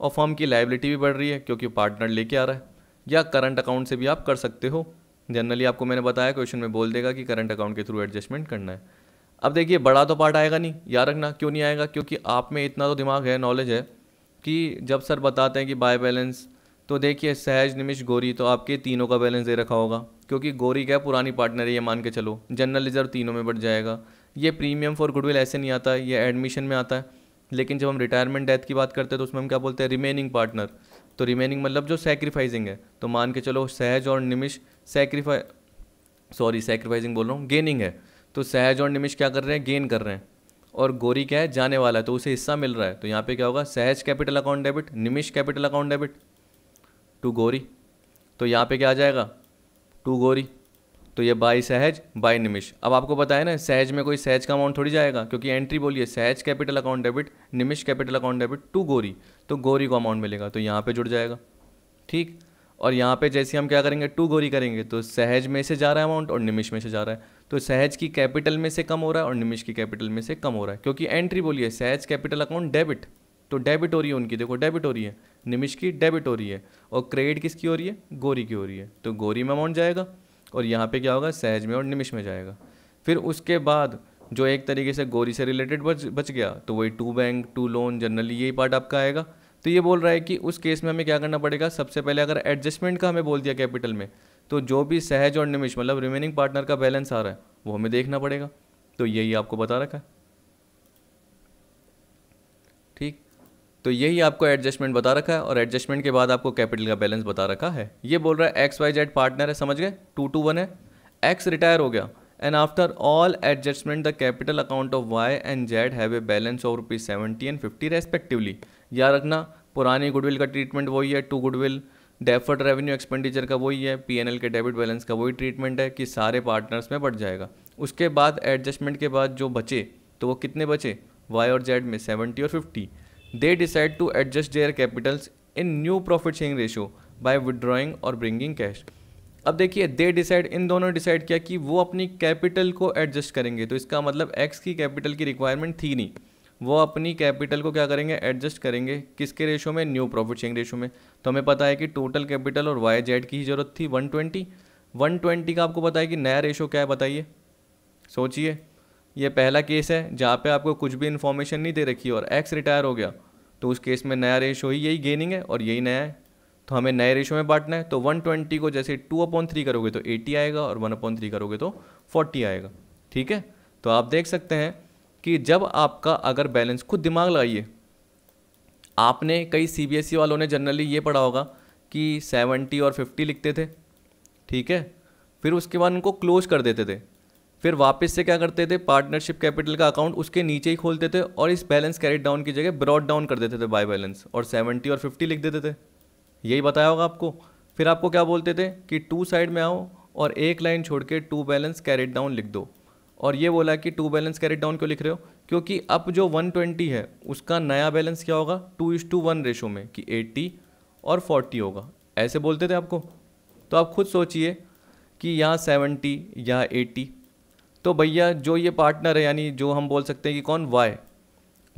और फॉर्म की लाइबिलिटी भी बढ़ रही है क्योंकि पार्टनर लेके आ रहा है या करंट अकाउंट से भी आप कर सकते हो जनरली आपको मैंने बताया क्वेश्चन में बोल देगा कि करंट अकाउंट के थ्रू एडजस्टमेंट करना है अब देखिए बड़ा तो पार्ट आएगा नहीं याद रखना क्यों नहीं आएगा क्योंकि आप में इतना तो दिमाग है नॉलेज है कि जब सर बताते हैं कि बाय बैलेंस तो देखिए सहज निमिष गोरी तो आपके तीनों का बैलेंस दे रखा होगा क्योंकि गोरी क्या पुरानी पार्टनर है ये मान के चलो जनरल रिजर्व तीनों में बढ़ जाएगा ये प्रीमियम फॉर गुडविल ऐसे नहीं आता है ये एडमिशन में आता है लेकिन जब हम रिटायरमेंट डेथ की बात करते हैं तो उसमें हम क्या बोलते हैं रिमेनिंग पार्टनर तो रिमेनिंग मतलब जो सेक्रीफाइजिंग है तो मान के चलो सहज और निमिष सेक्रीफाई सॉरी सेक्रीफाइजिंग बोल रहा हूँ गेनिंग है तो सहज और निमिष क्या कर रहे हैं गेन कर रहे हैं और गोरी क्या है जाने वाला है तो उसे हिस्सा मिल रहा है तो यहाँ पे क्या होगा Sahaj capital account debit Nimish capital account debit to Gauri तो यहाँ पे क्या आ जाएगा टू गोरी तो ये बाई सहज बाई निमिश अब आपको पता है ना सहज में कोई सहज का अमाउंट थोड़ी जाएगा क्योंकि एंट्री बोलिए Sahaj capital account debit Nimish capital account debit to Gauri तो गोरी को अमाउंट मिलेगा तो यहाँ पर जुड़ जाएगा ठीक और यहाँ पे जैसे हम क्या करेंगे टू गोरी करेंगे तो सहज में से जा रहा है अमाउंट और निमिश में से जा रहा है तो सहज की कैपिटल में से कम हो रहा है और निमिश की कैपिटल में से कम हो रहा है क्योंकि एंट्री बोलिए सहज कैपिटल अकाउंट डेबिट तो डेबिट हो रही है उनकी देखो डेबिट हो रही है निमिश की डेबिट हो रही है और क्रेडिट किसकी हो रही है गोरी की हो रही है तो गोरी में अमाउंट जाएगा और यहाँ पे क्या होगा सहज में और निमिष में जाएगा फिर उसके बाद जो एक तरीके से गोरी से रिलेटेड बच बच गया तो वही to bank to loan generally यही पार्ट आपका आएगा तो ये बोल रहा है कि उस केस में हमें क्या करना पड़ेगा सबसे पहले अगर एडजस्टमेंट का हमें बोल दिया कैपिटल में तो जो भी सहज और निमिष मतलब रिमेनिंग पार्टनर का बैलेंस आ रहा है वो हमें देखना पड़ेगा तो यही आपको बता रखा है तो यही आपको एडजस्टमेंट बता रखा है और एडजस्टमेंट के बाद आपको कैपिटल का बैलेंस बता रखा है ये बोल रहा है एक्स वाई जेड पार्टनर है समझ गए टू टू वन है एक्स रिटायर हो गया and after all adjustment the capital account of Y and Z have a balance of rupees seventy and fifty respectively याद रखना पुरानी गुडविल का ट्रीटमेंट वही है to goodwill deferred revenue expenditure का वही है पी एन एल के डेबिट बैलेंस का वही ट्रीटमेंट है कि सारे पार्टनर्स में बढ़ जाएगा उसके बाद एडजस्टमेंट के बाद जो बचे तो वो कितने बचे वाई और जेड में सेवेंटी और fifty they decide to adjust their capitals in new profit sharing ratio by withdrawing और ब्रिंगिंग कैश अब देखिए दे डिसाइड इन दोनों डिसाइड किया कि वो अपनी कैपिटल को एडजस्ट करेंगे तो इसका मतलब एक्स की कैपिटल की रिक्वायरमेंट थी नहीं वो अपनी कैपिटल को क्या करेंगे एडजस्ट करेंगे किसके रेशो में न्यू प्रॉफिट शेयरिंग रेशो में तो हमें पता है कि टोटल कैपिटल और वाई जेड की ही ज़रूरत थी 120 120 का आपको पता है कि नया रेशो क्या है बताइए सोचिए ये पहला केस है जहाँ पे आपको कुछ भी इन्फॉर्मेशन नहीं दे रखी और एक्स रिटायर हो गया तो उस केस में नया रेशो ही यही गेनिंग है और यही नया है तो हमें नए रेशो में बांटना है तो 120 को जैसे टू अपॉन थ्री करोगे तो 80 आएगा और वन अपॉन थ्री करोगे तो 40 आएगा ठीक है तो आप देख सकते हैं कि जब आपका अगर बैलेंस खुद दिमाग लगाइए आपने कई सी e वालों ने जनरली ये पढ़ा होगा कि 70 और 50 लिखते थे ठीक है फिर उसके बाद उनको क्लोज कर देते थे फिर वापस से क्या करते थे पार्टनरशिप कैपिटल का अकाउंट उसके नीचे ही खोलते थे और इस बैलेंस कैरेट डाउन की जगह ब्रॉड डाउन कर देते थे बाय बैलेंस और सेवेंटी और फिफ्टी लिख देते थे यही बताया होगा आपको फिर आपको क्या बोलते थे कि टू साइड में आओ और एक लाइन छोड़ के टू बैलेंस कैरेट डाउन लिख दो और ये बोला कि टू बैलेंस कैरेट डाउन क्यों लिख रहे हो क्योंकि अब जो 120 है उसका नया बैलेंस क्या होगा two is two one ratio में कि 80 और 40 होगा ऐसे बोलते थे आपको तो आप खुद सोचिए कि यहाँ 70 या तो भैया जो ये पार्टनर है यानी जो हम बोल सकते हैं कि कौन वाई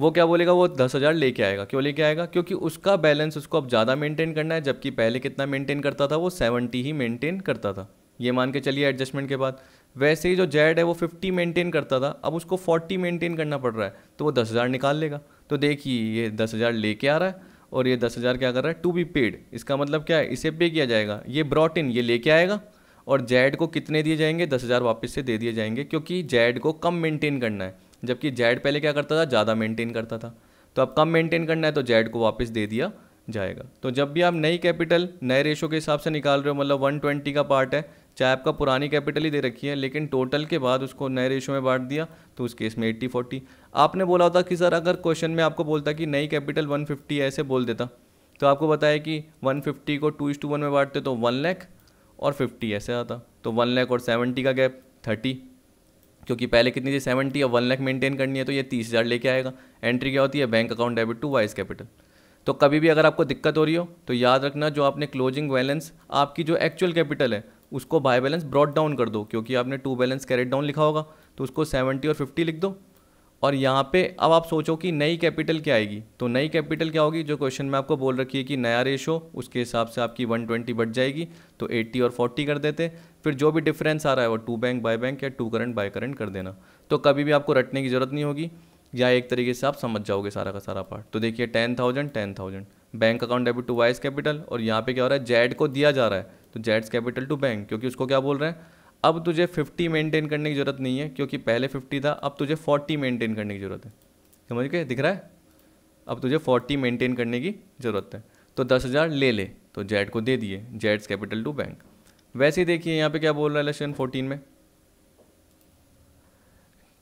वो क्या बोलेगा वो दस हज़ार लेके आएगा क्यों लेके आएगा क्योंकि उसका बैलेंस उसको अब ज़्यादा मेंटेन करना है जबकि पहले कितना मेंटेन करता था वो सेवेंटी ही मेंटेन करता था ये मान के चलिए एडजस्टमेंट के बाद वैसे ही जो जेड है वो फिफ्टी मेंटेन करता था अब उसको फोर्टी मेंटेन करना पड़ रहा है तो वो दस हज़ार निकाल लेगा तो देखिए ये दस हज़ार लेके आ रहा है और ये दस हज़ार क्या कर रहा है टू बी पेड इसका मतलब क्या है इसे पे किया जाएगा ये ब्रॉट इन ये लेके आएगा और जेड को कितने दिए जाएंगे दस हज़ार वापस से दे दिए जाएंगे क्योंकि जेड को कम मेंटेन करना है जबकि जेड पहले क्या करता था ज़्यादा मेंटेन करता था तो अब कम मेंटेन करना है तो जेड को वापस दे दिया जाएगा तो जब भी आप नई कैपिटल नए रेशो के हिसाब से निकाल रहे हो मतलब वन ट्वेंटी का पार्ट है चाहे आपका पुरानी कैपिटल ही दे रखी है लेकिन टोटल के बाद उसको नए रेशो में बांट दिया तो उस केस में एट्टी फोर्टी आपने बोला होता कि सर अगर क्वेश्चन में आपको बोलता कि नई कैपिटल वन फिफ्टी ऐसे बोल देता तो आपको बताया कि वन फिफ्टी को टू इस टू वन में बांटते तो वन लैख और फिफ्टी ऐसे आता तो वन लैख और सेवेंटी का गैप थर्टी क्योंकि पहले कितनी थी सेवेंटी अब वन लैख मेंटेन करनी है तो ये तीस हज़ार लेके आएगा एंट्री क्या होती है bank account debit to Y's capital तो कभी भी अगर आपको दिक्कत हो रही हो तो याद रखना जो आपने क्लोजिंग बैलेंस आपकी जो एक्चुअल कैपिटल है उसको बाय बैलेंस ब्रॉड डाउन कर दो क्योंकि आपने टू बैलेंस कैरेट डाउन लिखा होगा तो उसको सेवेंटी और फिफ्टी लिख दो और यहाँ पे अब आप सोचो कि नई कैपिटल क्या आएगी तो नई कैपिटल क्या होगी जो क्वेश्चन में आपको बोल रखी है कि नया रेशो उसके हिसाब से आपकी 120 बढ़ जाएगी तो 80 और 40 कर देते फिर जो भी डिफरेंस आ रहा है वो टू बैंक बाय बैंक या टू करंट बाय करंट कर देना तो कभी भी आपको रटने की ज़रूरत नहीं होगी या एक तरीके से आप समझ जाओगे सारा का सारा पार्ट तो देखिए ten thousand ten thousand bank account debit to Y's capital और यहाँ पे क्या हो रहा है जेड को दिया जा रहा है तो जेड्स कैपिटल टू बैंक क्योंकि उसको क्या बोल रहे हैं अब तुझे 50 मेंटेन करने की ज़रूरत नहीं है क्योंकि पहले 50 था अब तुझे 40 मेंटेन करने की ज़रूरत है समझ के दिख रहा है अब तुझे 40 मेंटेन करने की ज़रूरत है तो दस हज़ार ले ले तो जेड को दे दिए जेड्स कैपिटल टू बैंक वैसे ही देखिए यहाँ पे क्या बोल रहा है लेसन फोर्टीन में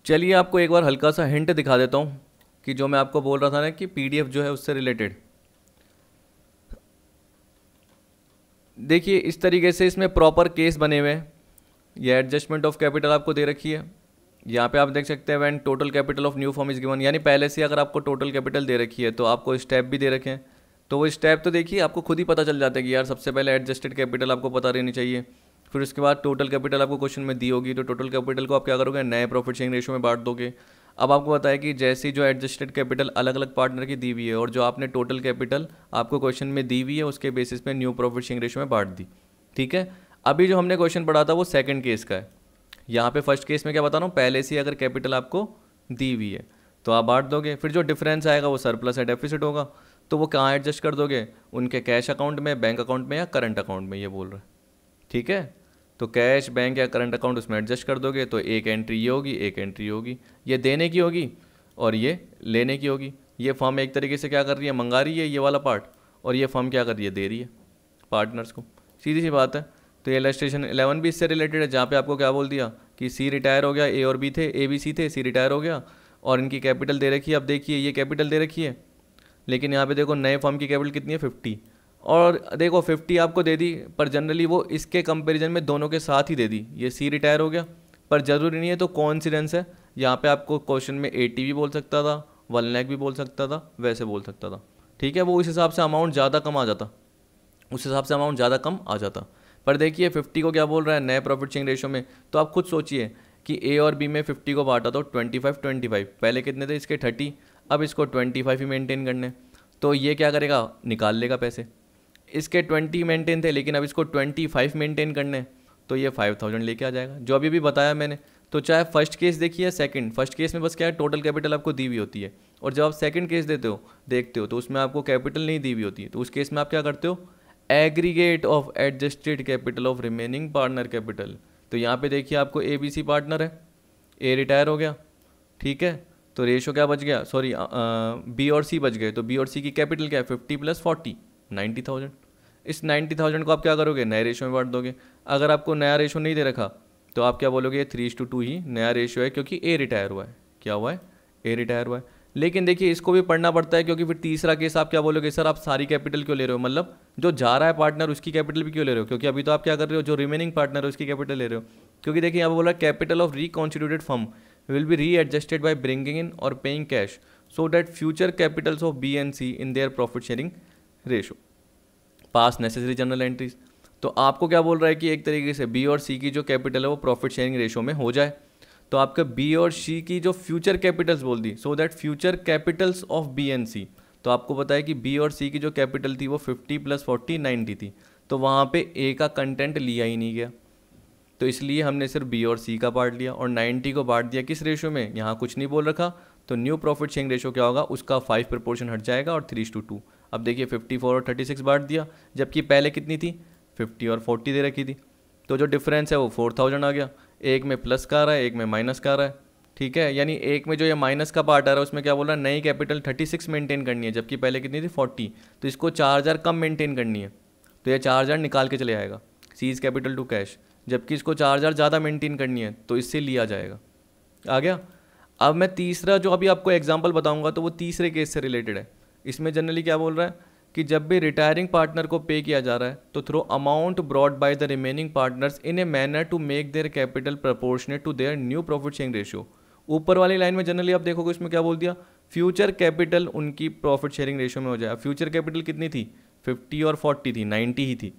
चलिए आपको एक बार हल्का सा हिंट दिखा देता हूँ कि जो मैं आपको बोल रहा था ना कि पीडीएफ जो है उससे रिलेटेड देखिए इस तरीके से इसमें प्रॉपर केस बने हुए हैं ये एडजस्टमेंट ऑफ कैपिटल आपको दे रखी है यहाँ पे आप देख सकते हैं when total capital of new firm is given यानी पहले से अगर आपको टोटल कैपिटल दे रखी है तो आपको स्टेप भी दे रखे हैं तो वो स्टेप तो देखिए आपको खुद ही पता चल जाता है कि यार सबसे पहले एडजस्टेड कैपिटल आपको पता रहनी चाहिए फिर उसके बाद टोटल कैपिटल आपको क्वेश्चन में दी होगी तो टोटल कैपिटल को आप क्या करोगे नए प्रॉफिट शेयरिंग रेशो में बांट दोगे अब आपको बताया कि जैसी जो एडजस्टेड कैपिटल अलग अलग पार्टनर की दी हुई है और जो आपने टोटल कैपिटल आपको क्वेश्चन में दी हुई है उसके बेसिस पे न्यू प्रॉफिट शेयरिंग रेशो में बांट दी ठीक है अभी जो हमने क्वेश्चन पढ़ा था वो सेकेंड केस का है यहाँ पे फर्स्ट केस में क्या बता रहा हूँ पहले से अगर कैपिटल आपको दी हुई है तो आप बांट दोगे फिर जो डिफरेंस आएगा वो सरप्लस है डेफिसिट होगा तो वो कहाँ एडजस्ट कर दोगे उनके कैश अकाउंट में बैंक अकाउंट में या करंट अकाउंट में ये बोल रहे ठीक है तो कैश बैंक या करंट अकाउंट उसमें एडजस्ट कर दोगे तो एक एंट्री ये होगी एक एंट्री होगी ये देने की होगी और ये लेने की होगी ये फॉर्म एक तरीके से क्या कर रही है मंगा रही है ये वाला पार्ट और ये फॉर्म क्या कर रही है दे रही है पार्टनर्स को सीधी सी बात है तो ये इलेस्ट्रेशन एलेवन भी इससे रिलेटेड है जहाँ पे आपको क्या बोल दिया कि सी रिटायर हो गया ए और बी थे ए बी सी थे सी रिटायर हो गया और इनकी कैपिटल दे रखी है अब देखिए ये कैपिटल दे रखी है लेकिन यहाँ पे देखो नए फॉर्म की कैपिटल कितनी है फिफ्टी और देखो फिफ्टी आपको दे दी पर जनरली वो इसके कंपेरिजन में दोनों के साथ ही दे दी ये सी रिटायर हो गया पर ज़रूरी नहीं है तो कॉन्सिडेंस है यहाँ पे आपको क्वेश्चन में एटी भी बोल सकता था वन लैक भी बोल सकता था वैसे बोल सकता था ठीक है वो उस हिसाब से अमाउंट ज़्यादा कम आ जाता उस हिसाब से अमाउंट ज़्यादा कम आ जाता पर देखिए फिफ्टी को क्या बोल रहा है नए प्रॉफिट शेयरिंग रेशियो में तो आप खुद सोचिए कि ए और बी में फिफ्टी को बांटा तो ट्वेंटी फाइव ट्वेंटी फाइव पहले कितने थे इसके थर्टी अब इसको ट्वेंटी फाइव ही मेंटेन करने तो ये क्या करेगा निकाल लेगा पैसे इसके ट्वेंटी मेंटेन थे लेकिन अब इसको ट्वेंटी फाइव मेंटेन करने तो ये फाइव थाउजेंड लेके आ जाएगा जो अभी भी बताया मैंने तो चाहे फर्स्ट केस देखिए सेकंड फर्स्ट केस में बस क्या है टोटल कैपिटल आपको दी हुई होती है और जब आप सेकंड केस देते हो देखते हो तो उसमें आपको कैपिटल नहीं दी हुई होती है तो उस केस में आप क्या करते हो aggregate of adjusted capital of remaining partner capital तो यहाँ पे देखिए आपको ए बी सी पार्टनर है ए रिटायर हो गया ठीक है तो रेशो क्या बच गया सॉरी बी और सी बच गए तो बी और सी की कैपिटल क्या है fifty plus forty ninety thousand इस नाइन्टी थाउजेंड को आप क्या करोगे नए रेशो में बांट दोगे अगर आपको नया रेशो नहीं दे रखा तो आप क्या बोलोगे थ्री टू टू ही नया रेशो है क्योंकि ए रिटायर हुआ है क्या हुआ है ए रिटायर हुआ है लेकिन देखिए इसको भी पढ़ना पड़ता है क्योंकि फिर तीसरा केस आप क्या बोलोगे सर आप सारी कैपिटल क्यों ले रहे हो मतलब जो जा रहा है पार्टनर उसकी कैपिटल भी क्यों ले रहे हो क्योंकि अभी तो आप क्या कर रहे हो जो रिमेनिंग पार्टनर है उसकी कैपिटल ले रहे हो क्योंकि देखिए यहाँ बोला capital of reconstituted firm will be readjusted by bringing in और paying cash so that future capitals of B and C in their profit sharing ratio pass necessary journal entries तो आपको क्या बोल रहा है कि एक तरीके से बी और सी की जो कैपिटल है वो प्रॉफिट शेयरिंग रेशो में हो जाए तो आपका बी और सी की जो फ्यूचर कैपिटल्स बोल दी so that future capitals of B and C तो आपको बताया कि बी और सी की जो कैपिटल थी वो फिफ्टी प्लस फोर्टी नाइन्टी थी तो वहाँ पे ए का कंटेंट लिया ही नहीं गया तो इसलिए हमने सिर्फ बी और सी का पार्ट लिया और नाइन्टी को बांट दिया किस रेशो में यहाँ कुछ नहीं बोल रखा तो न्यू प्रॉफिट शेयरिंग रेशो क्या होगा उसका फाइव प्रपोर्शन हट जाएगा और थ्री टू टू अब देखिए फिफ्टी फोर और थर्टी सिक्स बांट दिया जबकि पहले कितनी थी फिफ्टी और फोर्टी दे रखी थी तो जो डिफरेंस है वो फोर थाउजेंड आ गया एक में प्लस का आ रहा है एक में माइनस का आ रहा है ठीक है यानी एक में जो ये माइनस का पार्ट आ रहा है उसमें क्या बोल रहा है नई कैपिटल थर्टी सिक्स मेंटेन करनी है जबकि पहले कितनी थी फोर्टी तो इसको चार हज़ार कम मेंटेन करनी है तो ये चार हज़ार निकाल के चले आएगा सीज कैपिटल टू कैश जबकि इसको चार हज़ार ज़्यादा मेंटेन करनी है तो इससे लिया जाएगा आ गया अब मैं तीसरा जो अभी आपको एग्जाम्पल बताऊँगा तो वो तीसरे केस से रिलेटेड है इसमें जनरली क्या बोल रहा है कि जब भी रिटायरिंग पार्टनर को पे किया जा रहा है तो through amount brought by the remaining partners in a manner to make their capital proportionate to their new profit sharing ratio ऊपर वाली लाइन में जनरली आप देखोगे इसमें क्या बोल दिया फ्यूचर कैपिटल उनकी प्रॉफिट शेयरिंग रेशियो में हो जाए फ्यूचर कैपिटल कितनी थी फिफ्टी और फोर्टी थी नाइन्टी ही थी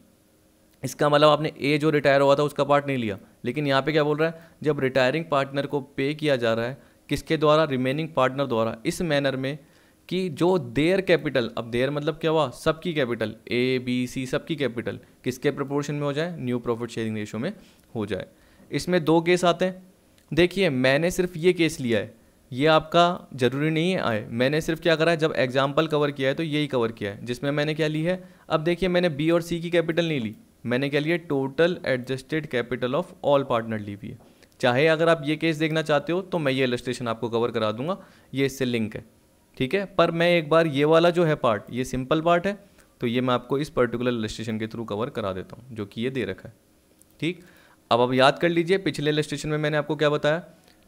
इसका मतलब आपने ए जो रिटायर हुआ था उसका पार्ट नहीं लिया लेकिन यहाँ पे क्या बोल रहा है जब रिटायरिंग पार्टनर को पे किया जा रहा है किसके द्वारा रिमेनिंग पार्टनर द्वारा इस मैनर में कि जो देयर कैपिटल अब देयर मतलब क्या हुआ सबकी कैपिटल ए बी सी सबकी कैपिटल किसके प्रपोर्शन में हो जाए न्यू प्रॉफिट शेयरिंग रेशो में हो जाए इसमें दो केस आते हैं देखिए मैंने सिर्फ ये केस लिया है ये आपका ज़रूरी नहीं है आए मैंने सिर्फ क्या करा है जब एग्जाम्पल कवर किया है तो यही कवर किया है जिसमें मैंने क्या ली है अब देखिए मैंने बी और सी की कैपिटल नहीं ली मैंने क्या लिया total adjusted capital of all partner ली हुई है चाहे अगर आप ये केस देखना चाहते हो तो मैं ये इलस्ट्रेशन आपको कवर करा दूंगा ये इससे लिंक है ठीक है पर मैं एक बार ये वाला जो है पार्ट ये सिंपल पार्ट है तो ये मैं आपको इस पर्टिकुलर इलस्ट्रेशन के थ्रू कवर करा देता हूँ जो कि ये दे रखा है ठीक अब आप याद कर लीजिए पिछले इलस्ट्रेशन में मैंने आपको क्या बताया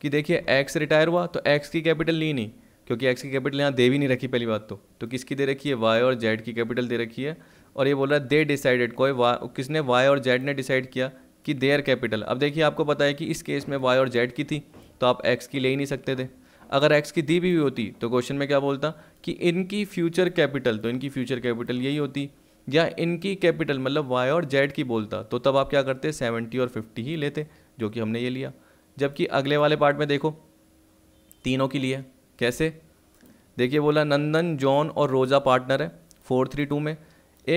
कि देखिए एक्स रिटायर हुआ तो एक्स की कैपिटल ली नहीं क्योंकि एक्स की कैपिटल यहाँ दे भी नहीं रखी पहली बात तो तो किसकी दे रखी है वाई और जेड की कैपिटल दे रखी है और ये बोल रहा है दे डिसाइडेड कोई वा किसने वाई और जेड ने डिसाइड किया कि देयर कैपिटल अब देखिए आपको पता है कि इस केस में वाई और जेड की थी तो आप एक्स की ले ही नहीं सकते थे अगर एक्स की दी भी हुई होती तो क्वेश्चन में क्या बोलता कि इनकी फ्यूचर कैपिटल तो इनकी फ्यूचर कैपिटल यही होती या इनकी कैपिटल मतलब वाई और जेड की बोलता तो तब आप क्या करते सेवेंटी और फिफ्टी ही लेते जो कि हमने ये लिया जबकि अगले वाले पार्ट में देखो तीनों के लिए कैसे देखिए बोला नंदन जॉन और रोज़ा पार्टनर है फोर थ्री टू में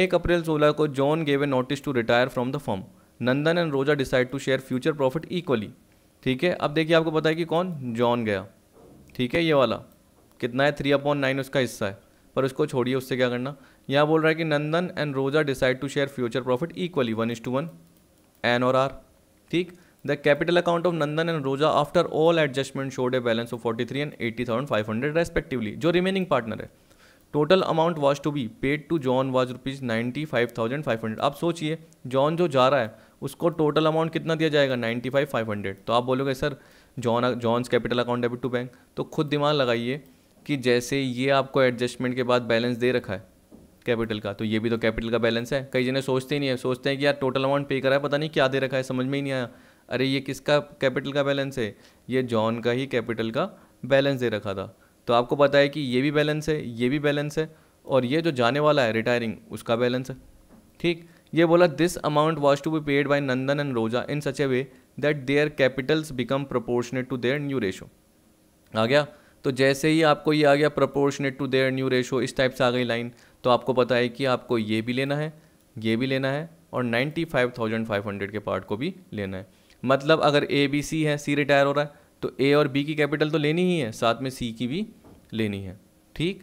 एक अप्रैल सोलह को John gave a notice to retire from the firm Nandan and Rosa decide to share future profit equally ठीक है अब देखिए आपको पता है कि कौन जॉन गया ठीक है ये वाला कितना है थ्री अपॉन नाइन उसका हिस्सा है पर उसको छोड़िए उससे क्या करना यहाँ बोल रहा है कि Nandan and Rosa decide to share future profit equally one is two one N और आर ठीक the capital account of Nandan and Rosa after all adjustment showed a balance of forty three and eighty thousand five hundred respectively जो remaining partner है total amount was to be paid to John was rupees ninety five thousand five hundred आप सोचिए John जो जा रहा है उसको total amount कितना दिया जाएगा नाइन्टी फाइव फाइव हंड्रेड तो आप बोलोगे sir John John's capital account debit to bank तो खुद दिमाग लगाइए कि जैसे ये आपको एडजस्टमेंट के बाद बैलेंस दे रखा है कैपिटल का तो ये भी तो कैपिटल का बैलेंस है कई जने सोचते ही नहीं है सोचते हैं कि यार टोटल अमाउंट पे करा है पता नहीं क्या दे रखा है समझ में ही नहीं आया अरे ये किसका कैपिटल का बैलेंस है ये जॉन का ही कैपिटल का बैलेंस दे रखा था तो आपको पता है कि ये भी बैलेंस है ये भी बैलेंस है और ये जो जाने वाला है रिटायरिंग उसका बैलेंस है ठीक ये बोला this amount was to be paid by Nandan and Rosa in such a way that their capitals become proportionate to their new ratio आ गया तो जैसे ही आपको ये आ गया proportionate to their new ratio इस टाइप से आ गई लाइन तो आपको पता है कि आपको ये भी लेना है ये भी लेना है और ninety five thousand five hundred के पार्ट को भी लेना है मतलब अगर ए बी सी है सी रिटायर हो रहा है तो ए और बी की कैपिटल तो लेनी ही है साथ में सी की भी लेनी है ठीक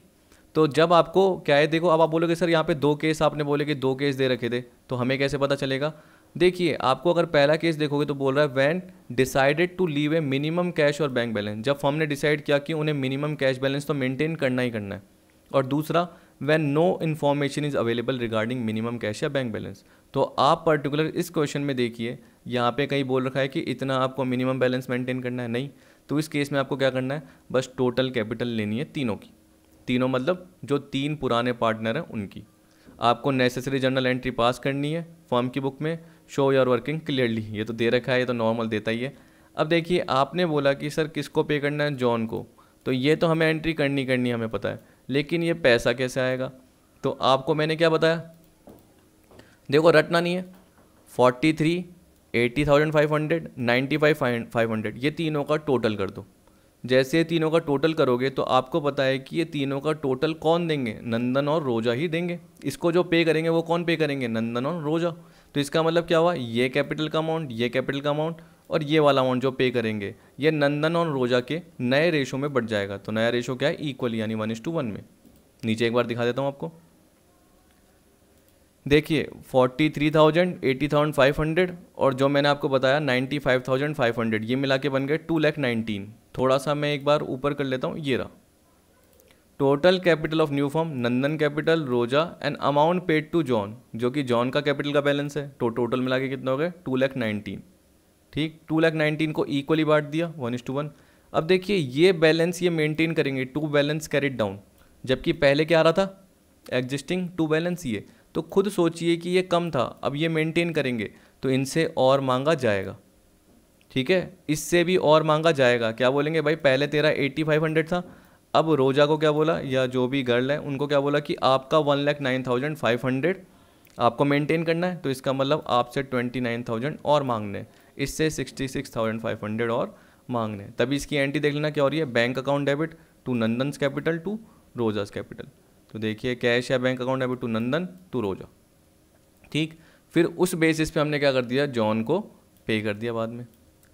तो जब आपको क्या है देखो अब आप बोलोगे सर यहाँ पे दो केस आपने बोले कि दो केस दे रखे थे तो हमें कैसे पता चलेगा देखिए आपको अगर पहला केस देखोगे तो बोल रहा है when decided to leave a minimum cash और बैंक बैलेंस जब फॉर्म ने डिसाइड किया कि उन्हें मिनिमम कैश बैलेंस तो मेंटेन करना ही करना है और दूसरा when no information is available regarding minimum cash या बैंक बैलेंस तो आप पर्टिकुलर इस क्वेश्चन में देखिए यहाँ पे कहीं बोल रखा है कि इतना आपको मिनिमम बैलेंस मेंटेन करना है नहीं तो इस केस में आपको क्या करना है बस टोटल कैपिटल लेनी है तीनों की तीनों मतलब जो तीन पुराने पार्टनर हैं उनकी आपको नेसेसरी जर्नल एंट्री पास करनी है फॉर्म की बुक में शो योर वर्किंग क्लियरली ये तो दे रखा है ये तो नॉर्मल देता ही है अब देखिए आपने बोला कि सर किसको पे करना है जॉन को तो ये तो हमें एंट्री करनी करनी हमें पता है लेकिन ये पैसा कैसे आएगा तो आपको मैंने क्या बताया देखो रटना नहीं है forty three eighty thousand five hundred ninety five five hundred ये तीनों का टोटल कर दो जैसे ये तीनों का टोटल करोगे तो आपको पता है कि ये तीनों का टोटल कौन देंगे नंदन और रोजा ही देंगे इसको जो पे करेंगे वो कौन पे करेंगे नंदन और रोजा तो इसका मतलब क्या हुआ ये कैपिटल का अमाउंट ये कैपिटल का अमाउंट और ये वाला अमाउंट जो पे करेंगे ये नंदन और रोजा के नए रेशो में बढ़ जाएगा तो नया रेशो क्या है इक्वल यानी वन इस टू वन में नीचे एक बार दिखा देता हूँ आपको देखिए forty three thousand eighty thousand five hundred और जो मैंने आपको बताया ninety five thousand five hundred ये मिला के बन गए टू लैख नाइनटीन थोड़ा सा मैं एक बार ऊपर कर लेता हूँ ये रहा total capital of new firm Nandan capital Rosa and amount paid to John जो कि जॉन का कैपिटल का बैलेंस है तो टोटल मिला के कितना हो गया टू लैख नाइनटीन ठीक टू लैख नाइनटीन को इक्वली बांट दिया वन इज टू वन अब देखिए ये बैलेंस ये मेंटेन करेंगे टू बैलेंस कैरिट डाउन जबकि पहले क्या आ रहा था एग्जिस्टिंग टू बैलेंस ये तो खुद सोचिए कि ये कम था अब ये मेंटेन करेंगे तो इनसे और मांगा जाएगा ठीक है इससे भी और मांगा जाएगा क्या बोलेंगे भाई पहले तेरा एट्टी फाइव हंड्रेड था अब रोजा को क्या बोला या जो भी गर्ल है उनको क्या बोला कि आपका one lakh nine thousand five hundred आपको मेंटेन करना है तो इसका मतलब आपसे ट्वेंटी नाइन थाउजेंड और मांगने इससे sixty six thousand five hundred और मांगने तभी इसकी एंट्री देख लेना क्या हो रही है bank account debit to Nandan capital to Rosa's capital तो देखिए कैश या bank account debit to Nandan to Rosa ठीक फिर उस बेसिस पे हमने क्या कर दिया जॉन को पे कर दिया बाद में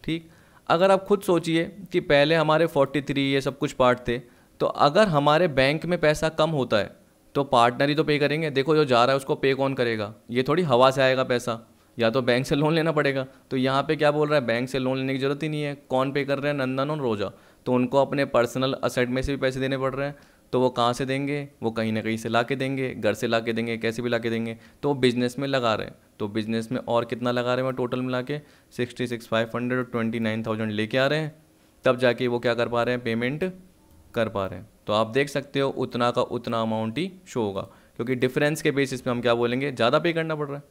ठीक अगर आप खुद सोचिए कि पहले हमारे थ्री ये सब कुछ पार्ट थे तो अगर हमारे बैंक में पैसा कम होता है तो पार्टनर ही तो पे करेंगे देखो जो जा रहा है उसको पे कौन करेगा ये थोड़ी हवा से आएगा पैसा या तो बैंक से लोन लेना पड़ेगा तो यहाँ पे क्या बोल रहा है बैंक से लोन लेने की ज़रूरत ही नहीं है कौन पे कर रहे हैं नंदन और रोजा तो उनको अपने पर्सनल असेट में से भी पैसे देने पड़ रहे हैं तो वो कहाँ से देंगे वो कहीं ना कहीं से ला के देंगे घर से ला के देंगे कैसे भी ला के देंगे तो वो बिज़नेस में लगा रहे हैं तो बिज़नेस में और कितना लगा रहे हैं वो टोटल मिला के सिक्सटी सिक्स फाइव हंड्रेड और ट्वेंटी नाइन थाउजेंड लेके आ रहे हैं तब जाके वो क्या कर पा रहे हैं पेमेंट कर पा रहे हैं तो आप देख सकते हो उतना का उतना अमाउंट ही शो होगा क्योंकि डिफरेंस के बेसिस पे हम क्या बोलेंगे ज़्यादा पे करना पड़ रहा है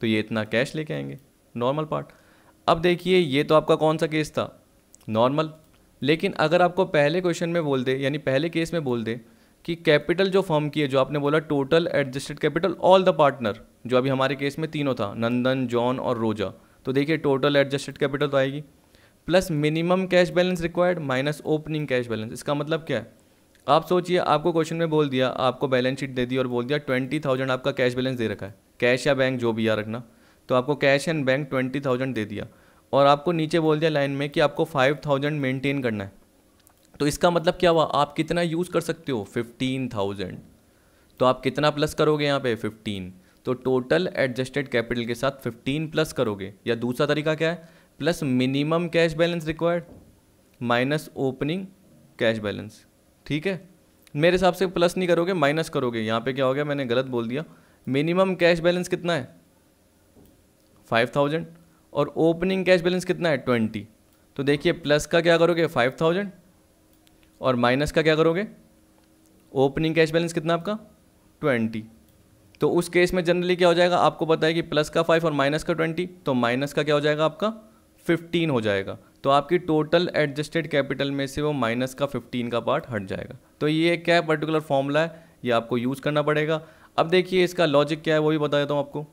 तो ये इतना कैश लेके आएंगे नॉर्मल पार्ट अब देखिए ये तो आपका कौन सा केस था नॉर्मल लेकिन अगर आपको पहले क्वेश्चन में बोल दे यानी पहले केस में बोल दे कि कैपिटल जो फर्म की है जो आपने बोला total adjusted capital all the partner जो अभी हमारे केस में तीनों था नंदन जॉन और रोजा तो देखिए टोटल एडजस्टेड कैपिटल तो आएगी plus minimum cash balance required minus opening cash balance इसका मतलब क्या है आप सोचिए आपको क्वेश्चन में बोल दिया आपको बैलेंस शीट दे दी और बोल दिया ट्वेंटी थाउजेंड आपका कैश बैलेंस दे रखा है कैश या बैंक जो भी या रखना तो आपको cash and bank twenty thousand दे दिया और आपको नीचे बोल दिया लाइन में कि आपको फाइव थाउजेंड मेनटेन करना है तो इसका मतलब क्या हुआ आप कितना यूज़ कर सकते हो फिफ्टीन थाउजेंड तो आप कितना प्लस करोगे यहाँ पे फिफ्टीन तो टोटल एडजस्टेड कैपिटल के साथ फिफ्टीन प्लस करोगे या दूसरा तरीका क्या है plus minimum cash balance required minus opening cash balance ठीक है मेरे हिसाब से प्लस नहीं करोगे माइनस करोगे यहाँ पे क्या हो गया मैंने गलत बोल दिया मिनिमम कैश बैलेंस कितना है फाइव थाउजेंड और ओपनिंग कैश बैलेंस कितना है ट्वेंटी तो देखिए प्लस का क्या करोगे फाइव थाउजेंड और माइनस का क्या करोगे ओपनिंग कैश बैलेंस कितना आपका ट्वेंटी तो उस केस में जनरली क्या हो जाएगा आपको पता है कि प्लस का फाइव और माइनस का ट्वेंटी तो माइनस का क्या हो जाएगा आपका फिफ्टीन हो जाएगा तो आपकी टोटल एडजस्टेड कैपिटल में से वो माइनस का फिफ्टीन का पार्ट हट जाएगा तो ये क्या पर्टिकुलर फॉर्मूला है ये आपको यूज़ करना पड़ेगा अब देखिए इसका लॉजिक क्या है वो भी बता देता हूँ आपको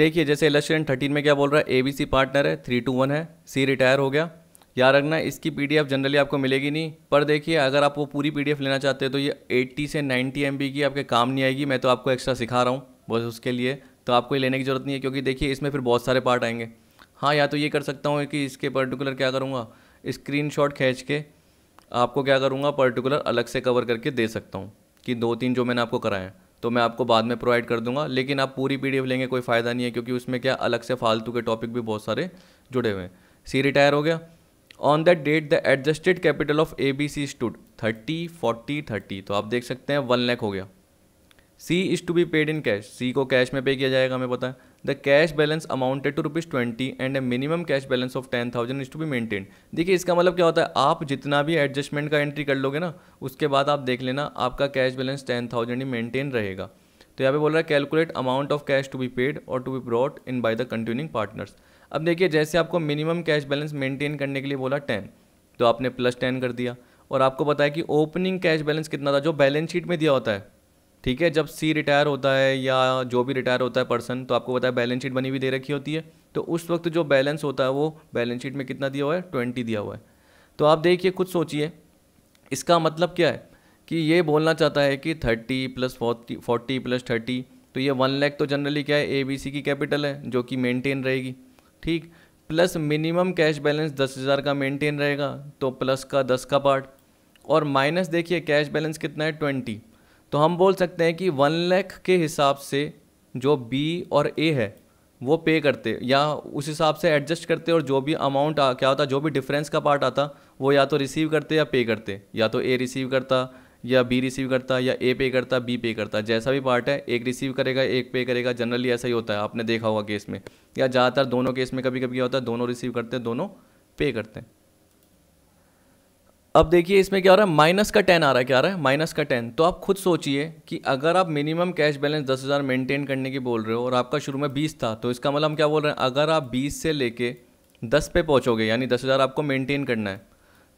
देखिए जैसे इलेक्शन थर्टीन में क्या बोल रहा है ए बी सी पार्टनर है थ्री टू वन है सी रिटायर हो गया याद रखना इसकी पी डी एफ जनरली आपको मिलेगी नहीं पर देखिए अगर आप वो पूरी पी डी एफ लेना चाहते हो तो ये एट्टी से नाइन्टी एम बी की आपके काम नहीं आएगी मैं तो आपको एक्स्ट्रा सिखा रहा हूँ बस उसके लिए तो आपको ये लेने की ज़रूरत नहीं है क्योंकि देखिए इसमें फिर बहुत सारे पार्ट आएंगे हाँ या तो ये कर सकता हूँ कि इसके पर्टिकुलर क्या करूँगा स्क्रीन खींच के आपको क्या करूँगा पर्टिकुलर अलग से कवर करके दे सकता हूँ कि दो तीन जो मैंने आपको कराए हैं तो मैं आपको बाद में प्रोवाइड कर दूंगा लेकिन आप पूरी पी लेंगे कोई फ़ायदा नहीं है क्योंकि उसमें क्या अलग से फालतू के टॉपिक भी बहुत सारे जुड़े हुए हैं सी रिटायर हो गया on that date the adjusted capital of A B C stood thirty forty thirty तो आप देख सकते हैं वन लैख हो गया C is to be paid in cash C को कैश में पे किया जाएगा हमें पता है the cash balance amounted to rupees twenty and a minimum cash balance of ten thousand is to be maintain देखिए इसका मतलब क्या होता है आप जितना भी एडजस्टमेंट का एंट्री कर लोगे ना उसके बाद आप देख लेना आपका कैश बैलेंस टेन थाउजेंड ही मेंटेन रहेगा तो यहाँ पे बोल रहा है calculate amount of cash to be paid और to be brought in by the continuing partners अब देखिए जैसे आपको मिनिमम कैश बैलेंस मेंटेन करने के लिए बोला टेन तो आपने प्लस टेन कर दिया और आपको बताया कि ओपनिंग कैश बैलेंस कितना था जो बैलेंस शीट में दिया होता है ठीक है जब सी रिटायर होता है या जो भी रिटायर होता है पर्सन तो आपको पता है बैलेंस शीट बनी हुई दे रखी होती है तो उस वक्त जो बैलेंस होता है वो बैलेंस शीट में कितना दिया हुआ है ट्वेंटी दिया हुआ है तो आप देखिए खुद सोचिए इसका मतलब क्या है कि ये बोलना चाहता है कि thirty plus forty forty plus thirty तो ये वन लैख तो जनरली क्या है ए बी सी की कैपिटल है जो कि मेंटेन रहेगी ठीक प्लस मिनिमम कैश बैलेंस दस हज़ार का मेंटेन रहेगा तो प्लस का दस का पार्ट और माइनस देखिए कैश बैलेंस कितना है ट्वेंटी तो हम बोल सकते हैं कि वन लैख के हिसाब से जो बी और ए है वो पे करते या उस हिसाब से एडजस्ट करते और जो भी अमाउंट क्या होता जो भी डिफरेंस का पार्ट आता वो या तो रिसीव करते या पे करते या तो ए रिसीव करता या बी रिसीव करता या ए पे करता बी पे करता जैसा भी पार्ट है एक रिसीव करेगा एक पे करेगा जनरली ऐसा ही होता है आपने देखा होगा केस में या ज़्यादातर दोनों केस में कभी कभी क्या होता है दोनों रिसीव करते हैं दोनों पे करते हैं अब देखिए इसमें क्या हो रहा है माइनस का टेन आ रहा है क्या आ रहा है माइनस का टेन तो आप खुद सोचिए कि अगर आप मिनिमम कैश बैलेंस दस हज़ार मेनटेन करने की बोल रहे हो और आपका शुरू में बीस था तो इसका मतलब हम क्या बोल रहे हैं अगर आप बीस से लेके दस पे पहुँचोगे यानी दस हज़ार आपको मेनटेन करना है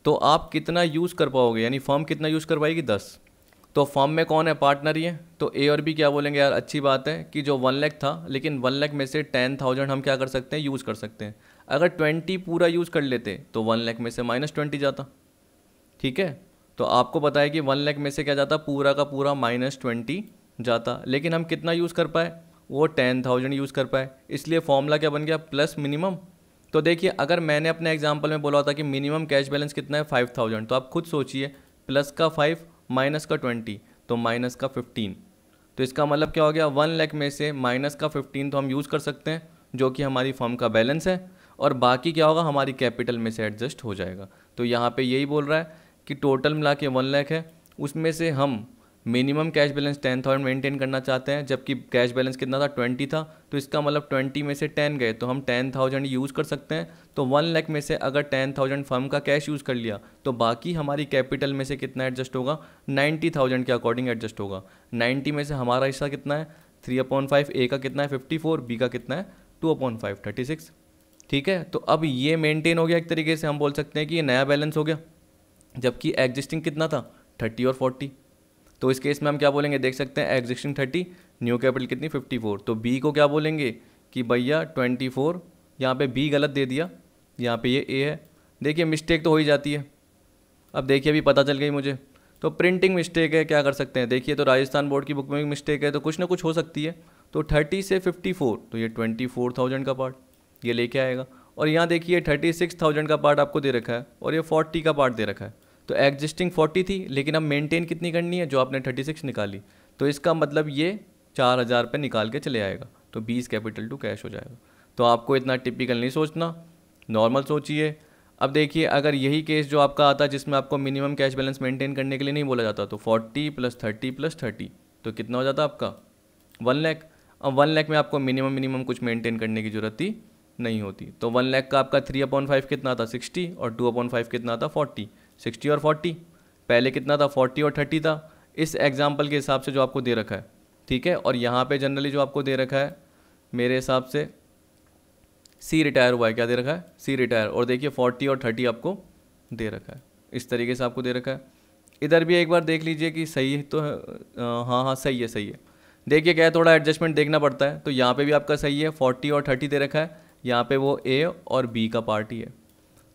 तो आप कितना यूज़ कर पाओगे यानी फॉर्म कितना यूज़ कर पाएगी दस तो फॉर्म में कौन है पार्टनर ये तो ए और बी क्या बोलेंगे यार अच्छी बात है कि जो वन लैख था लेकिन वन लैख में से टेन थाउजेंड हम क्या कर सकते हैं यूज़ कर सकते हैं अगर ट्वेंटी पूरा यूज़ कर लेते तो वन लैख में से माइनस ट्वेंटी जाता ठीक है तो आपको पता है कि वन लैख में से क्या जाता पूरा का पूरा माइनस ट्वेंटी जाता लेकिन हम कितना यूज़ कर पाए वो टेन थाउजेंड यूज़ कर पाए इसलिए फॉर्मूला क्या बन गया प्लस मिनिमम तो देखिए अगर मैंने अपने एग्जाम्पल में बोला था कि मिनिमम कैश बैलेंस कितना है फाइव थाउजेंड तो आप खुद सोचिए प्लस का फाइव माइनस का ट्वेंटी तो माइनस का फिफ्टीन तो इसका मतलब क्या हो गया वन लैख में से माइनस का फिफ्टीन तो हम यूज़ कर सकते हैं जो कि हमारी फॉर्म का बैलेंस है और बाकी क्या होगा हमारी कैपिटल में से एडजस्ट हो जाएगा तो यहाँ पे यही बोल रहा है कि टोटल मिला के वन लैख है उसमें से हम minimum cash balance ten thousand maintain करना चाहते हैं जबकि कैश बैलेंस कितना था ट्वेंटी था तो इसका मतलब ट्वेंटी में से टेन गए तो हम टेन थाउजेंड यूज़ कर सकते हैं तो वन लाख में से अगर टेन थाउजेंड फर्म का कैश यूज़ कर लिया तो बाकी हमारी कैपिटल में से कितना एडजस्ट होगा नाइन्टी थाउजेंड के अकॉर्डिंग एडजस्ट होगा नाइन्टी में से हमारा हिस्सा कितना है थ्री अपॉन फाइव ए का कितना है फिफ्टी फोर बी का कितना है two upon five thirty six ठीक है तो अब ये मेंटेन हो गया एक तरीके से हम बोल सकते हैं कि ये नया बैलेंस हो गया जबकि एग्जिस्टिंग कितना था थर्टी और फोर्टी तो इस केस में हम क्या बोलेंगे देख सकते हैं एग्जिस्टिंग थर्टी न्यू कैपिटल कितनी फिफ्टी फोर तो बी को क्या बोलेंगे कि भैया ट्वेंटी फोर यहाँ पर बी गलत दे दिया यहाँ पे ये ए है देखिए मिस्टेक तो हो ही जाती है अब देखिए अभी पता चल गई मुझे तो प्रिंटिंग मिस्टेक है क्या कर सकते हैं देखिए तो राजस्थान बोर्ड की बुक में भी मिस्टेक है तो कुछ ना कुछ हो सकती है तो थर्टी से फिफ्टी फोर तो ये ट्वेंटी फोर थाउजेंड का पार्ट ये लेके आएगा और यहाँ देखिए थर्टी सिक्स थाउजेंड का पार्ट आपको दे रखा है और ये फोर्टी का पार्ट दे रखा है तो एग्जिस्टिंग फोर्टी थी लेकिन अब मेंटेन कितनी करनी है जो आपने थर्टी सिक्स निकाली तो इसका मतलब ये चार हज़ार रुपये निकाल के चले आएगा तो बीस कैपिटल टू कैश हो जाएगा तो आपको इतना टिपिकल नहीं सोचना नॉर्मल सोचिए अब देखिए अगर यही केस जो आपका आता है जिसमें आपको मिनिमम कैश बैलेंस मेंटेन करने के लिए नहीं बोला जाता तो forty plus thirty plus thirty तो कितना हो जाता आपका वन लैख अब वन लैख में आपको मिनिमम मिनिमम कुछ मेंटेन करने की ज़रूरत ही नहीं होती तो वन लैख का आपका थ्री अपॉइंट फाइव कितना आता सिक्सटी और टू अपॉइंट फाइव कितना आता फोर्टी सिक्सटी और फोर्टी पहले कितना था फोर्टी और थर्टी था इस एग्ज़ाम्पल के हिसाब से जो आपको दे रखा है ठीक है और यहाँ पे जनरली जो आपको दे रखा है मेरे हिसाब से सी रिटायर हुआ है क्या दे रखा है सी रिटायर और देखिए फोर्टी और थर्टी आपको दे रखा है इस तरीके से आपको दे रखा है इधर भी एक बार देख लीजिए कि सही तो है तो हाँ हाँ सही है सही है देखिए क्या है थोड़ा एडजस्टमेंट देखना पड़ता है तो यहाँ पे भी आपका सही है फोर्टी और थर्टी दे रखा है यहाँ पे वो ए और बी का पार्ट ही है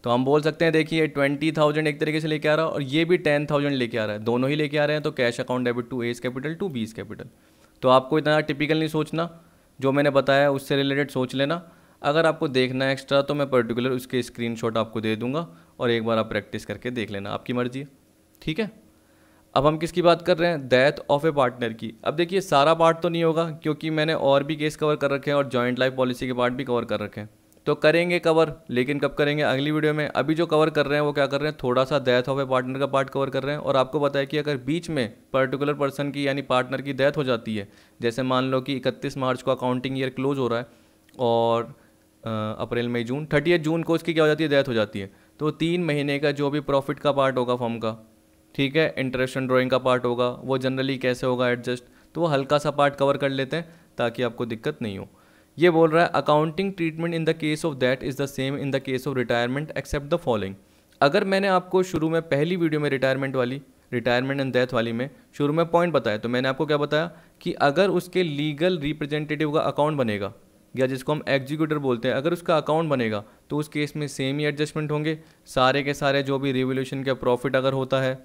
तो हम बोल सकते हैं देखिए ट्वेंटी थाउजेंड एक तरीके से लेके आ रहा है और ये भी टेन थाउजेंड लेके आ रहा है दोनों ही लेके आ रहे हैं तो cash account debit to A's capital to B's capital तो आपको इतना टिपिकल नहीं सोचना जो मैंने बताया उससे रिलेटेड सोच लेना अगर आपको देखना है एक्स्ट्रा तो मैं पर्टिकुलर उसके स्क्रीन आपको दे दूंगा और एक बार आप प्रैक्टिस करके देख लेना आपकी मर्जी है ठीक है अब हम किसकी बात कर रहे हैं डेथ ऑफ ए पार्टनर की अब देखिए सारा पार्ट तो नहीं होगा क्योंकि मैंने और भी केस कवर कर रखे हैं और जॉइंट लाइफ पॉलिसी के पार्ट भी कवर कर रखे हैं तो करेंगे कवर लेकिन कब करेंगे अगली वीडियो में अभी जो कवर कर रहे हैं वो क्या कर रहे हैं थोड़ा सा डेथ ऑफ ए पार्टनर का पार्ट कवर कर रहे हैं और आपको बताया कि अगर बीच में पर्टिकुलर पर्सन की यानी पार्टनर की डेथ हो जाती है जैसे मान लो कि इकतीस मार्च को अकाउंटिंग ईयर क्लोज हो रहा है और अप्रैल मई जून थर्टी जून को उसकी क्या हो जाती है डेथ हो जाती है तो तीन महीने का जो भी प्रॉफिट का पार्ट होगा फॉर्म का ठीक है इंटरेस्ट एंड ड्रॉइंग का पार्ट होगा वो जनरली कैसे होगा एडजस्ट तो वो हल्का सा पार्ट कवर कर लेते हैं ताकि आपको दिक्कत नहीं हो ये बोल रहा है accounting treatment in the case of that is the same in the case of retirement except the following अगर मैंने आपको शुरू में पहली वीडियो में रिटायरमेंट वाली रिटायरमेंट एंड डेथ वाली में शुरू में पॉइंट बताया तो मैंने आपको क्या बताया कि अगर उसके लीगल रिप्रेजेंटेटिव का अकाउंट बनेगा या जिसको हम एग्जीक्यूटर बोलते हैं अगर उसका अकाउंट बनेगा तो उस केस में सेम ही एडजस्टमेंट होंगे सारे के सारे जो भी रिवोल्यूशन का प्रॉफिट अगर होता है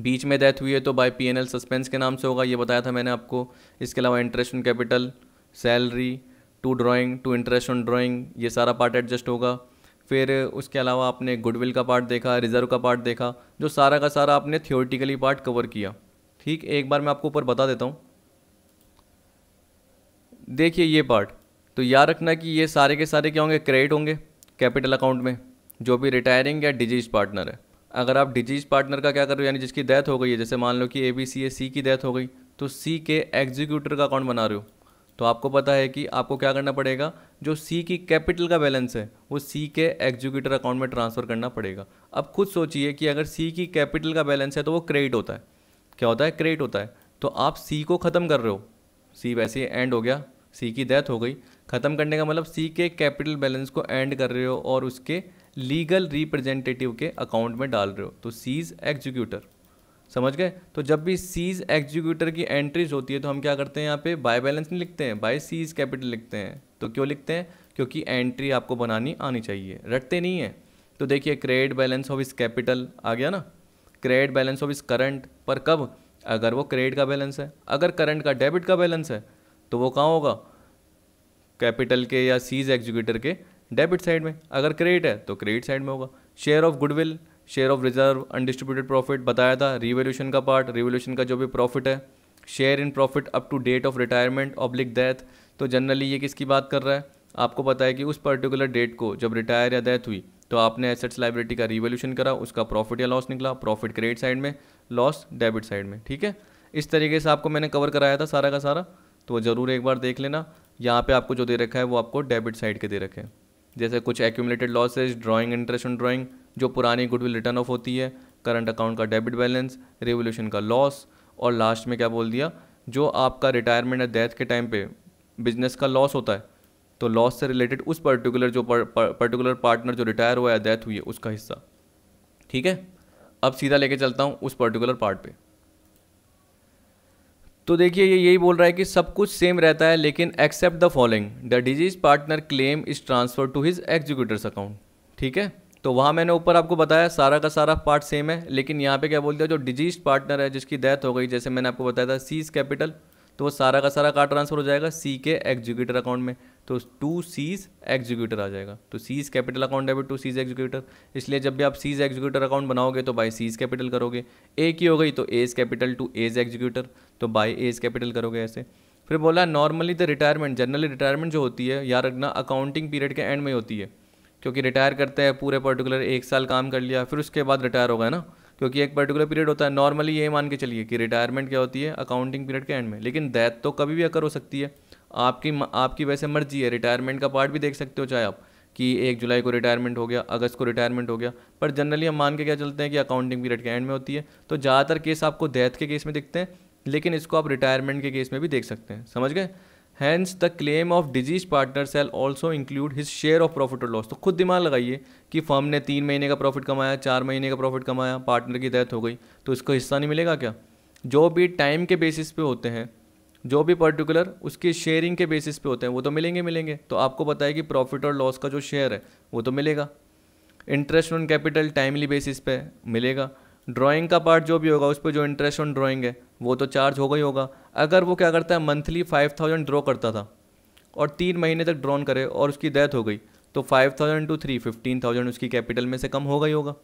बीच में डेथ हुई है तो बाय पीएनएल सस्पेंस के नाम से होगा ये बताया था मैंने आपको इसके अलावा interest in capital salary to drawing to interest on drawing ये सारा पार्ट एडजस्ट होगा फिर उसके अलावा आपने गुडविल का पार्ट देखा रिजर्व का पार्ट देखा जो सारा का सारा आपने थियोटिकली पार्ट कवर किया ठीक एक बार मैं आपको ऊपर बता देता हूँ देखिए ये पार्ट तो याद रखना कि ये सारे के सारे क्या होंगे क्रेडिट होंगे कैपिटल अकाउंट में जो भी रिटायरिंग या डिजीज पार्टनर है अगर आप डिजीज पार्टनर का क्या कर रहे हो यानी जिसकी डेथ हो गई है जैसे मान लो कि ए बी सी ए सी की डेथ हो गई तो सी के एग्जीक्यूटर का अकाउंट बना रहे हो तो आपको पता है कि आपको क्या करना पड़ेगा जो सी की कैपिटल का बैलेंस है वो सी के एग्जीक्यूटर अकाउंट में ट्रांसफ़र करना पड़ेगा अब खुद सोचिए कि अगर सी की कैपिटल का बैलेंस है तो वो क्रेडिट होता है क्या होता है क्रेडिट होता है तो आप सी को ख़त्म कर रहे हो सी वैसे एंड हो गया सी की डेथ हो गई ख़त्म करने का मतलब सी के कैपिटल बैलेंस को एंड कर रहे हो और उसके लीगल रिप्रेजेंटेटिव के अकाउंट में डाल रहे हो तो सी इज़ एग्जीक्यूटर समझ गए तो जब भी सीज एग्जीक्यूटर की एंट्रीज होती है तो हम क्या करते हैं यहाँ पे बाय बैलेंस नहीं लिखते हैं बाय सीज कैपिटल लिखते हैं तो क्यों लिखते हैं क्योंकि एंट्री आपको बनानी आनी चाहिए रटते नहीं है तो देखिए क्रेडिट बैलेंस ऑफ इस कैपिटल आ गया ना क्रेडिट बैलेंस ऑफ इस करंट पर कब अगर वो क्रेडिट का बैलेंस है अगर करंट का डेबिट का बैलेंस है तो वो कहाँ होगा कैपिटल के या सीज एग्जीक्यूटर के डेबिट साइड में अगर क्रेडिट है तो क्रेडिट साइड में होगा share of goodwill share of reserve undistributed profit बताया था रिवोल्यूशन का पार्ट रिवोल्यूशन का जो भी प्रॉफिट है share in profit up to date of retirement oblique death तो जनरली ये किसकी बात कर रहा है आपको पता है कि उस पर्टिकुलर डेट को जब रिटायर या डेथ हुई तो आपने एसेट्स लाइब्रिटी का रिवोल्यूशन करा उसका प्रॉफिट या लॉस निकला प्रॉफिट क्रेडिट साइड में लॉस डेबिट साइड में ठीक है इस तरीके से आपको मैंने कवर कराया था सारा का सारा तो ज़रूर एक बार देख लेना यहाँ पे आपको जो दे रखा है वो आपको डेबिट साइड के दे रखे हैं जैसे कुछ accumulated losses drawing interest on drawing जो पुरानी गुडविल रिटर्न ऑफ होती है करंट अकाउंट का डेबिट बैलेंस रेवोल्यूशन का लॉस और लास्ट में क्या बोल दिया जो आपका रिटायरमेंट या डेथ के टाइम पे बिजनेस का लॉस होता है तो लॉस से रिलेटेड उस पर्टिकुलर जो पर्टिकुलर पार्टनर जो रिटायर हुआ या डेथ हुई है उसका हिस्सा ठीक है अब सीधा लेके चलता हूँ उस पर्टिकुलर पार्ट पे तो देखिए ये यही बोल रहा है कि सब कुछ सेम रहता है लेकिन except the following the deceased partner claim is transfer to his executors account ठीक है तो वहाँ मैंने ऊपर आपको बताया सारा का सारा पार्ट सेम है लेकिन यहाँ पे क्या बोलते हैं जो डिजीज पार्टनर है जिसकी डेथ हो गई जैसे मैंने आपको बताया था सीज कैपिटल तो वो सारा का सारा कार ट्रांसफ़र हो जाएगा सी के एग्जीक्यूटर अकाउंट में तो टू सीज एग्जीक्यूटर आ जाएगा तो सीज कैपिटल अकाउंट है टू सीज एग्जीक्यूटर इसलिए जब भी आप सीज एग्जीक्यूटर अकाउंट बनाओगे तो बाई सीज कैपिटल करोगे ए की हो गई तो A's capital to A's executor तो बाई एज कैपिटल करोगे ऐसे फिर बोला normally the retirement generally retirement जो होती है यार रखना अकाउंटिंग पीरियड के एंड में होती है क्योंकि रिटायर करते हैं पूरे पर्टिकुलर एक साल काम कर लिया फिर उसके बाद रिटायर हो गया ना क्योंकि एक पर्टिकुलर पीरियड होता है नॉर्मली ये मान के चलिए कि रिटायरमेंट क्या होती है अकाउंटिंग पीरियड के एंड में लेकिन डेथ तो कभी भी अकर हो सकती है आपकी आपकी वैसे मर्जी है रिटायरमेंट का पार्ट भी देख सकते हो चाहे आप कि एक जुलाई को रिटायरमेंट हो गया अगस्त को रिटायरमेंट हो गया पर जनरली हम मान के क्या चलते हैं कि अकाउंटिंग पीरियड के एंड में होती है तो ज़्यादातर केस आपको डेथ के केस में दिखते हैं लेकिन इसको आप रिटायरमेंट के केस में भी देख सकते हैं समझ गए hence the claim of deceased partner shall also include his share of profit और लॉस तो खुद दिमाग लगाइए कि फर्म ने तीन महीने का प्रॉफिट कमाया चार महीने का प्रॉफिट कमाया पार्टनर की डेथ हो गई तो इसको हिस्सा नहीं मिलेगा क्या जो भी टाइम के बेसिस पे होते हैं जो भी पर्टिकुलर उसके शेयरिंग के बेसिस पे होते हैं वो तो मिलेंगे मिलेंगे तो आपको पता है कि प्रॉफिट और लॉस का जो शेयर है वो तो मिलेगा interest on capital timely basis पे मिलेगा ड्राइंग का पार्ट जो भी होगा उस पर जो इंटरेस्ट ऑन ड्राइंग है वो तो चार्ज हो गई होगा अगर वो क्या करता है मंथली फाइव थाउजेंड ड्रॉ करता था और तीन महीने तक ड्रॉन करे और उसकी डेथ हो गई तो five thousand to three fifteen thousand उसकी कैपिटल में से कम हो गई होगा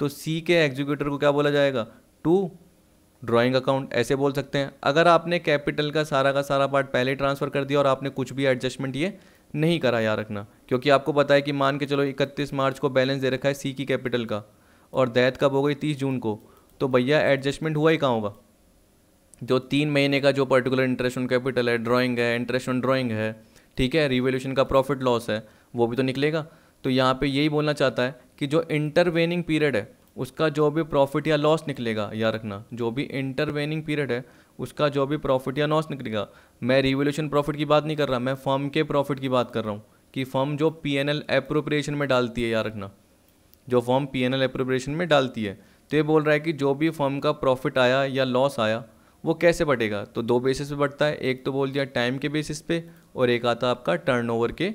तो सी के एग्जीक्यूटर को क्या बोला जाएगा टू ड्राइंग अकाउंट ऐसे बोल सकते हैं अगर आपने कैपिटल का सारा का सारा पार्ट पहले ट्रांसफ़र कर दिया और आपने कुछ भी एडजस्टमेंट ये नहीं करा याद रखना क्योंकि आपको पता है कि मान के चलो 31 मार्च को बैलेंस दे रखा है सी की कैपिटल का और डेथ कब हो गई 30 जून को तो भैया एडजस्टमेंट हुआ ही कहाँ होगा जो तीन महीने का जो पर्टिकुलर इंटरेस्ट ऑन कैपिटल है ड्राइंग है इंटरेस्ट ऑन ड्राइंग है ठीक है रिवोल्यूशन का प्रॉफिट लॉस है वो भी तो निकलेगा तो यहाँ पे यही बोलना चाहता है कि जो इंटरवेनिंग पीरियड है उसका जो भी प्रॉफिट या लॉस निकलेगा याद रखना जो भी इंटरवेनिंग पीरियड है उसका जो भी प्रॉफिट या लॉस निकलेगा मैं रिवोल्यूशन प्रॉफिट की बात नहीं कर रहा मैं फर्म के प्रॉफिट की बात कर रहा हूँ कि फर्म जो पी एन एल अप्रोप्रिएशन में डालती है याद रखना जो firm P N L appropriation में डालती है तो ये बोल रहा है कि जो भी फर्म का प्रॉफिट आया या लॉस आया वो कैसे बढ़ेगा तो दो बेसिस पे बढ़ता है एक तो बोल दिया टाइम के बेसिस पे और एक आता है आपका टर्नओवर के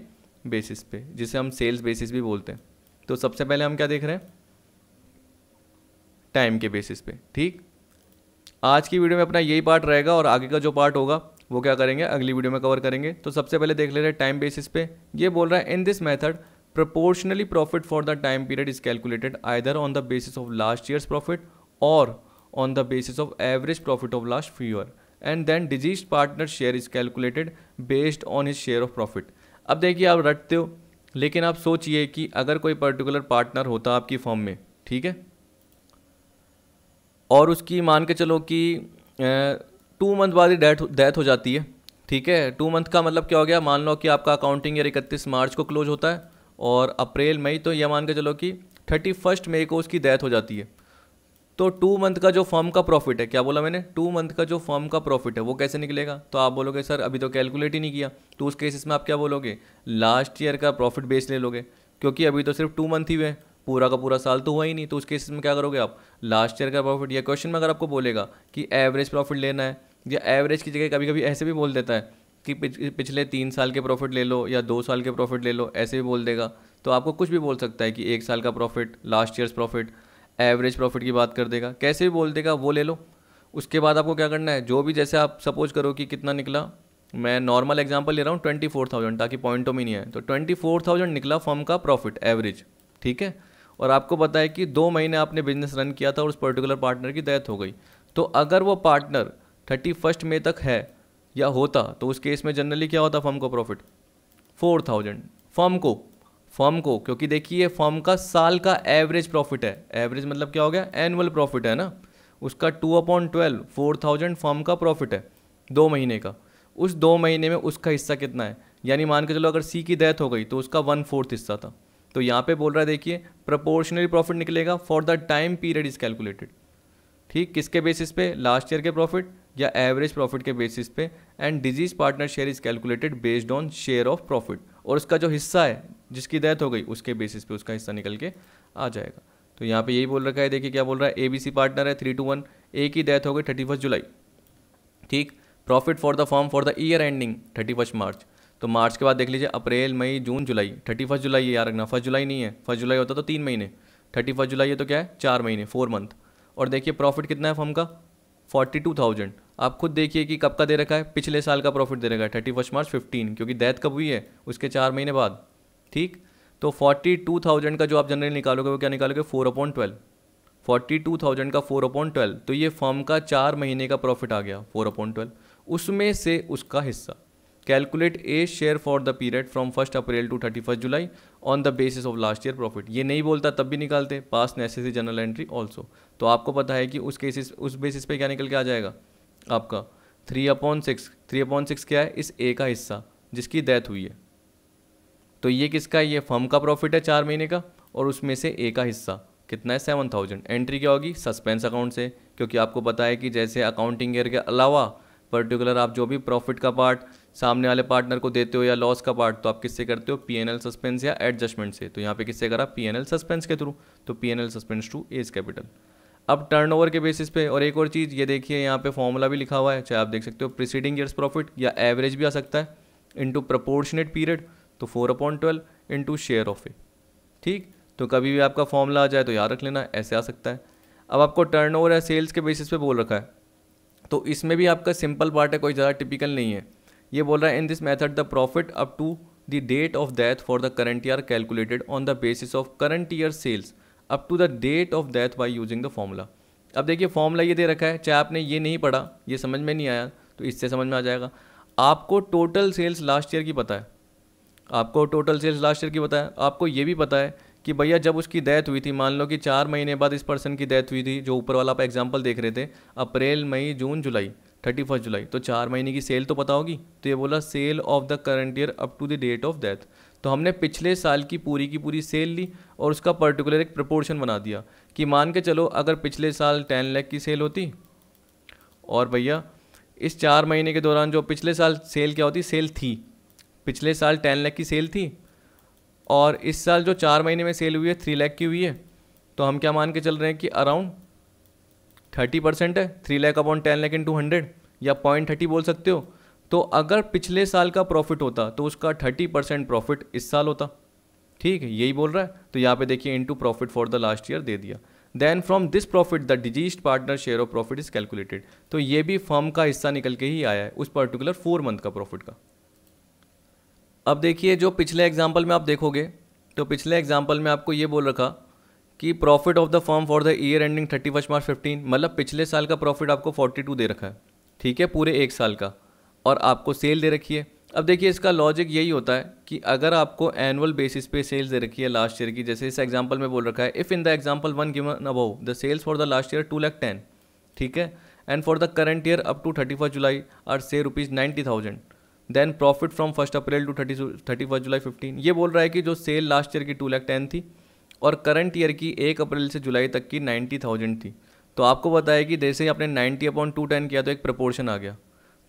बेसिस पे जिसे हम सेल्स बेसिस भी बोलते हैं तो सबसे पहले हम क्या देख रहे हैं टाइम के बेसिस पे ठीक आज की वीडियो में अपना यही पार्ट रहेगा और आगे का जो पार्ट होगा वो क्या करेंगे अगली वीडियो में कवर करेंगे तो सबसे पहले देख ले रहे हैं टाइम बेसिस पे ये बोल रहा है in this method proportionally profit for the time period is calculated either on the basis of last year's profit और on the basis of average profit of last fewer and then deceased partner share is calculated based on his share of profit अब देखिए आप रटते हो लेकिन आप सोचिए कि अगर कोई पर्टिकुलर पार्टनर होता आपकी फॉर्म में ठीक है और उसकी मान के चलो कि टू मंथ बाद ही डेथ डेथ हो जाती है ठीक है टू मंथ का मतलब क्या हो गया मान लो कि आपका अकाउंटिंग ईयर इकतीस मार्च को क्लोज होता है और अप्रैल मई तो यह मान के चलो कि थर्टी फर्स्ट मई को उसकी डेथ हो जाती है तो टू मंथ का जो फर्म का प्रॉफिट है क्या बोला मैंने टू मंथ का जो फर्म का प्रॉफिट है वो कैसे निकलेगा तो आप बोलोगे सर अभी तो कैलकुलेट ही नहीं किया तो उस केसेस में आप क्या बोलोगे लास्ट ईयर का प्रॉफिट बेस ले लोगे क्योंकि अभी तो सिर्फ टू मंथ ही हुए हैं पूरा का पूरा साल तो हुआ ही नहीं तो उस केसेस में क्या करोगे आप लास्ट ईयर का प्रॉफिट या क्वेश्चन में अगर आपको बोलेगा कि एवरेज प्रॉफिट लेना है या एवरेज की जगह कभी कभी ऐसे भी बोल देता है कि पिछले तीन साल के प्रॉफिट ले लो या दो साल के प्रॉफिट ले लो ऐसे भी बोल देगा तो आपको कुछ भी बोल सकता है कि एक साल का profit last year's profit average profit की बात कर देगा कैसे भी बोल देगा वो ले लो उसके बाद आपको क्या करना है जो भी जैसे आप सपोज करो कि कितना निकला मैं नॉर्मल एग्जाम्पल ले रहा हूँ ट्वेंटी फोर थाउजेंड ताकि पॉइंटों में नहीं है तो ट्वेंटी फोर थाउजेंड निकला फर्म का प्रॉफिट एवरेज ठीक है और आपको पता है कि दो महीने आपने बिजनेस रन किया था और उस पर्टिकुलर पार्टनर की डेथ हो गई तो अगर वो पार्टनर थर्टी फर्स्ट मे तक है या होता तो उस केस में जनरली क्या होता फर्म को प्रॉफिट फोर थाउजेंड फर्म को फर्म को क्योंकि देखिए फर्म का साल का एवरेज प्रॉफिट है एवरेज मतलब क्या हो गया एनुअल प्रॉफिट है ना उसका two upon twelve four thousand firm का प्रॉफिट है दो महीने का उस दो महीने में उसका हिस्सा कितना है यानी मान के चलो अगर सी की डेथ हो गई तो उसका वन फोर्थ हिस्सा था तो यहाँ पे बोल रहा है देखिए प्रपोर्शनली प्रॉफिट निकलेगा for the time period is calculated ठीक किसके बेसिस पे लास्ट ईयर के प्रॉफिट या एवरेज प्रॉफिट के बेसिस पे and deceased partner share is calculated based on share of profit और उसका जो हिस्सा है जिसकी डेथ हो गई उसके बेसिस पे उसका हिस्सा निकल के आ जाएगा तो यहाँ पे यही बोल रखा है देखिए क्या बोल रहा है ए बी सी पार्टनर है थ्री टू वन ए की डेथ हो गई थर्टी फर्स्ट जुलाई ठीक profit for the firm for the year ending thirty first March तो मार्च के बाद देख लीजिए अप्रैल मई जून जुलाई थर्टी फर्स्ट जुलाई है यार रखना फर्स्ट जुलाई नहीं है फर्स्ट जुलाई होता तो तीन महीने थर्टी फर्स्ट जुलाई है तो क्या है चार महीने फोर मंथ और देखिए प्रॉफिट कितना है फॉर्म का फोर्टी टू थाउजेंड आप खुद देखिए कि कब का दे रखा है पिछले साल का प्रॉफिट दे रखा है थर्टी फर्स्ट मार्च फिफ्टीन क्योंकि डेथ कब हुई है उसके चार महीने बाद ठीक तो फोर्टी टू थाउजेंड का जो आप जनरल निकालोगे वो क्या निकालोगे four upon twelve forty two thousand का फोर अपॉइंट ट्वेल्व तो ये फर्म का चार महीने का प्रॉफिट आ गया फोर अपॉइंट ट्वेल्व उसमें से उसका हिस्सा calculate a share for the period from first April to thirty first July on the basis of last year profit ये नहीं बोलता तब भी निकालते pass necessary journal entry also तो आपको पता है कि उस केसेस उस बेसिस पे क्या निकल के आ जाएगा आपका three upon six three upon six क्या है इस ए का हिस्सा जिसकी डेथ हुई है तो ये किसका ये फर्म का प्रॉफिट है चार महीने का और उसमें से ए का हिस्सा कितना है सेवन थाउजेंड एंट्री क्या होगी सस्पेंस अकाउंट से क्योंकि आपको पता है कि जैसे अकाउंटिंग ईयर के अलावा पर्टिकुलर आप जो भी प्रॉफिट का पार्ट सामने वाले पार्टनर को देते हो या लॉस का पार्ट तो आप किससे करते हो पी एन एल सस्पेंस या एडजस्टमेंट से तो यहाँ पे किससे करा पी एन एल सस्पेंस के थ्रू तो P N L suspense to A's capital अब टर्न के बेसिस पे और एक और चीज़ ये देखिए यहाँ पे फॉर्मूला भी लिखा हुआ है चाहे आप देख सकते हो प्रिसीडिंग ईयर्स प्रॉफिट या एवरेज भी आ सकता है इंटू प्रपोर्शनेट पीरियड तो four upon twelve into share of A ठीक तो कभी भी आपका फॉर्मूला आ जाए तो याद रख लेना ऐसे आ सकता है अब आपको ओवर या सेल्स के बेसिस पे बोल रखा है तो इसमें भी आपका सिंपल पार्ट है कोई ज़्यादा टिपिकल नहीं है ये बोल रहा है in this method the profit up to the date of death for the current year calculated on the basis of current year sales up to the date of death by using the formula अब देखिए formula ये दे रखा है चाहे आपने ये नहीं पढ़ा ये समझ में नहीं आया तो इससे समझ में आ जाएगा आपको टोटल सेल्स लास्ट ईयर की पता है आपको टोटल सेल्स लास्ट ईयर की पता है आपको ये भी पता है कि भैया जब उसकी डेथ हुई थी मान लो कि चार महीने बाद इस पर्सन की डेथ हुई थी जो ऊपर वाला आप एग्जाम्पल देख रहे थे अप्रैल मई जून जुलाई थर्टी फर्स्ट जुलाई तो चार महीने की सेल तो पता होगी तो ये बोला sale of the current year up to the date of death तो हमने पिछले साल की पूरी की पूरी सेल ली और उसका पर्टिकुलर एक प्रपोर्शन बना दिया कि मान के चलो अगर पिछले साल टेन लैख की सेल होती और भैया इस चार महीने के दौरान जो पिछले साल सेल क्या होती सेल थी पिछले साल टेन लैख की सेल थी और इस साल जो चार महीने में सेल हुई है थ्री लैख की हुई है तो हम क्या मान के चल रहे हैं कि अराउंड थर्टी परसेंट है three lakh upon ten lakh into hundred या पॉइंट थर्टी बोल सकते हो तो अगर पिछले साल का प्रॉफिट होता तो उसका थर्टी परसेंट प्रॉफिट इस साल होता ठीक है यही बोल रहा है तो यहाँ पे देखिए into profit for the last year दे दिया then from this profit the deceased partner share of profit is calculated तो ये भी फर्म का हिस्सा निकल के ही आया है उस पर्टिकुलर फोर मंथ का प्रॉफिट का अब देखिए जो पिछले एग्जाम्पल में आप देखोगे तो पिछले एग्जाम्पल में आपको ये बोल रखा कि profit of the firm for the year ending thirty first March fifteen मतलब पिछले साल का प्रॉफिट आपको फोर्टी टू दे रखा है ठीक है पूरे एक साल का और आपको सेल दे रखी है अब देखिए इसका लॉजिक यही होता है कि अगर आपको एनुअल बेसिस पे सेल्स दे रखी है लास्ट ईयर की जैसे इस एग्जांपल में बोल रखा है if in the example one given above the sales for the last year two lakh ten ठीक है and for the current year up to thirty first July are say rupees ninety thousand then profit from first April to thirty thirty first July fifteen ये बोल रहा है कि जो sale last year की two lakh ten थी और current year की एक अप्रैल से जुलाई तक की नाइन्टी थाउजेंड थी तो आपको बताया कि जैसे ही आपने नाइन्टी अपॉइंट टू टेन किया तो एक प्रपोर्शन आ गया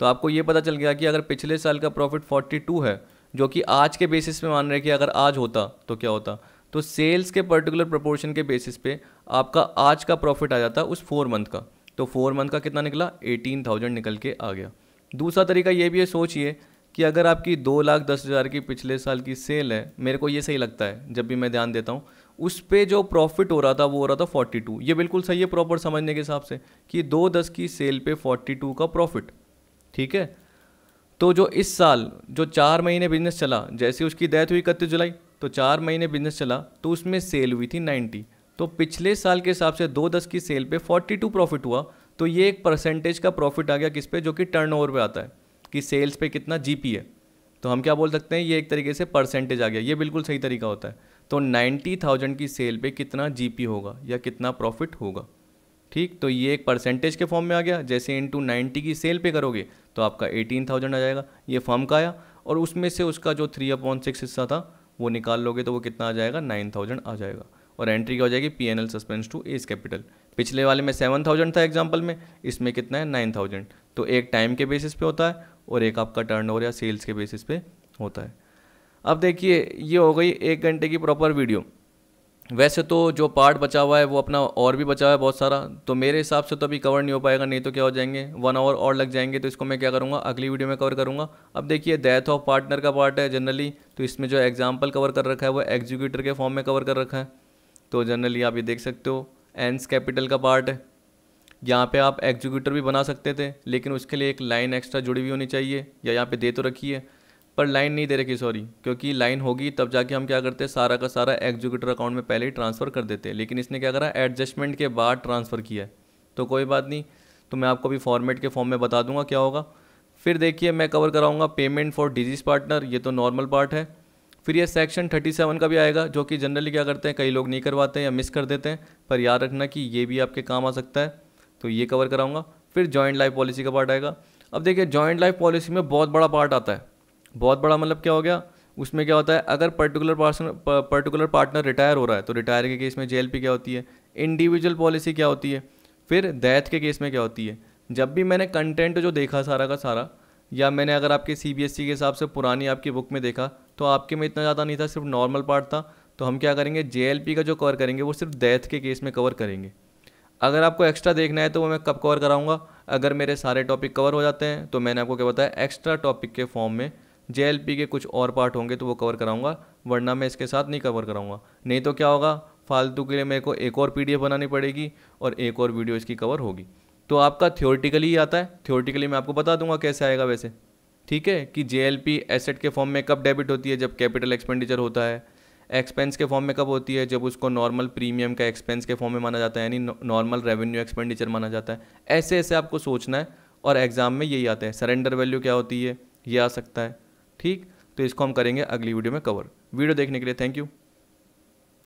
तो आपको ये पता चल गया कि अगर पिछले साल का प्रॉफिट 42 है जो कि आज के बेसिस पे मान रहे हैं कि अगर आज होता तो क्या होता तो सेल्स के पर्टिकुलर प्रपोर्शन के बेसिस पे आपका आज का प्रॉफिट आ जाता उस फोर मंथ का तो फोर मंथ का कितना निकला एटीन थाउजेंड निकल के आ गया दूसरा तरीका ये भी है सोचिए कि अगर आपकी दो लाख दस हज़ार की पिछले साल की सेल है मेरे को ये सही लगता है जब भी मैं ध्यान देता हूँ उस पर जो प्रॉफिट हो रहा था वो हो रहा था फोर्टी टू ये बिल्कुल सही है प्रॉपर समझने के हिसाब से कि दो दस की सेल पे फोर्टी टू का प्रॉफिट ठीक है तो जो इस साल जो चार महीने बिजनेस चला जैसे उसकी डेथ हुई इकतीस जुलाई तो चार महीने बिजनेस चला तो उसमें सेल हुई थी नाइन्टी तो पिछले साल के हिसाब से दो दस की सेल पे फोर्टी टू प्रॉफिट हुआ तो ये एक परसेंटेज का प्रॉफिट आ गया किस पे जो कि टर्नओवर पे आता है कि सेल्स पे कितना जी है तो हम क्या बोल सकते हैं ये एक तरीके से परसेंटेज आ गया ये बिल्कुल सही तरीका होता है तो नाइन्टी थाउजेंड की सेल पे कितना जी होगा या कितना प्रॉफिट होगा ठीक तो ये एक परसेंटेज के फॉर्म में आ गया जैसे इन टू नाइन्टी की सेल पे करोगे तो आपका एटीन थाउजेंड आ जाएगा ये फॉर्म का आया और उसमें से उसका जो थ्री अपॉइंट सिक्स हिस्सा था वो निकाल लोगे तो वो कितना आ जाएगा नाइन थाउजेंड आ जाएगा और एंट्री क्या हो जाएगी P N L suspense to A's capital पिछले वाले में सेवन थाउजेंड था एग्जाम्पल में इसमें कितना है नाइन थाउजेंड तो एक टाइम के बेसिस पे होता है और एक आपका टर्न ओवर या सेल्स के बेसिस पे होता है अब देखिए ये हो गई एक घंटे की प्रॉपर वीडियो वैसे तो जो पार्ट बचा हुआ है वो अपना और भी बचा हुआ है बहुत सारा तो मेरे हिसाब से तो अभी कवर नहीं हो पाएगा नहीं तो क्या हो जाएंगे वन आवर और लग जाएंगे तो इसको मैं क्या करूँगा अगली वीडियो में कवर करूँगा अब देखिए डेथ ऑफ पार्टनर का पार्ट है जनरली तो इसमें जो एग्जाम्पल कवर कर रखा है वो एग्जीक्यूटर के फॉर्म में कवर कर रखा है तो जनरली आप ये देख सकते हो एंस कैपिटल का पार्ट है यहाँ पे आप एग्जीक्यूटर भी बना सकते थे लेकिन उसके लिए एक लाइन एक्स्ट्रा जुड़ी हुई होनी चाहिए या यहाँ पे दे तो रखी है पर लाइन नहीं दे रखी सॉरी क्योंकि लाइन होगी तब जाके हम क्या करते हैं सारा का सारा एग्जीक्यूटर अकाउंट में पहले ही ट्रांसफ़र कर देते हैं लेकिन इसने क्या करा एडजस्टमेंट के बाद ट्रांसफ़र किया है तो कोई बात नहीं तो मैं आपको अभी फॉर्मेट के फॉर्म में बता दूंगा क्या होगा फिर देखिए मैं कवर कराऊंगा पेमेंट फॉर डिजीज़ पार्टनर ये तो नॉर्मल पार्ट है फिर ये सेक्शन 37 का भी आएगा जो कि जनरली क्या करते हैं कई लोग नहीं करवाते हैं या मिस कर देते हैं पर याद रखना कि ये भी आपके काम आ सकता है तो ये कवर कराऊंगा फिर जॉइंट लाइफ पॉलिसी का पार्ट आएगा अब देखिए जॉइंट लाइफ पॉलिसी में बहुत बड़ा पार्ट आता है बहुत बड़ा मतलब क्या हो गया उसमें क्या होता है अगर particular person particular partner retire हो रहा है तो रिटायर के केस में जे क्या होती है इंडिविजुअल पॉलिसी क्या होती है फिर डेथ के केस में क्या होती है जब भी मैंने कंटेंट जो देखा सारा का सारा या मैंने अगर आपके सी बी एस के हिसाब से पुरानी आपकी बुक में देखा तो आपके में इतना ज़्यादा नहीं था सिर्फ नॉर्मल पार्ट था तो हम क्या करेंगे जे का जो कवर करेंगे वो सिर्फ डेथ के केस में कवर करेंगे अगर आपको एक्स्ट्रा देखना है तो वो मैं कब कवर कराऊंगा अगर मेरे सारे टॉपिक कवर हो जाते हैं तो मैंने आपको क्या बताया एक्स्ट्रा टॉपिक के फॉर्म में जे के कुछ और पार्ट होंगे तो वो कवर कराऊंगा वरना मैं इसके साथ नहीं कवर कराऊंगा नहीं तो क्या होगा फालतू के लिए मेरे को एक और पी बनानी पड़ेगी और एक और वीडियो इसकी कवर होगी तो आपका थ्योरेटिकली आता है थ्योरेटिकली मैं आपको बता दूंगा कैसे आएगा वैसे ठीक है कि जे एसेट के फॉर्म में कब डेबिट होती है जब कैपिटल एक्सपेंडिचर होता है एक्सपेंस के फॉर्म में कब होती है जब उसको नॉर्मल प्रीमियम का एक्सपेंस के फॉर्म में माना जाता है यानी नॉर्मल रेवेन्यू एक्सपेंडिचर माना जाता है ऐसे ऐसे आपको सोचना है और एग्ज़ाम में यही आता है सरेंडर वैल्यू क्या होती है ये आ सकता है ठीक तो इसको हम करेंगे अगली वीडियो में कवर वीडियो देखने के लिए थैंक यू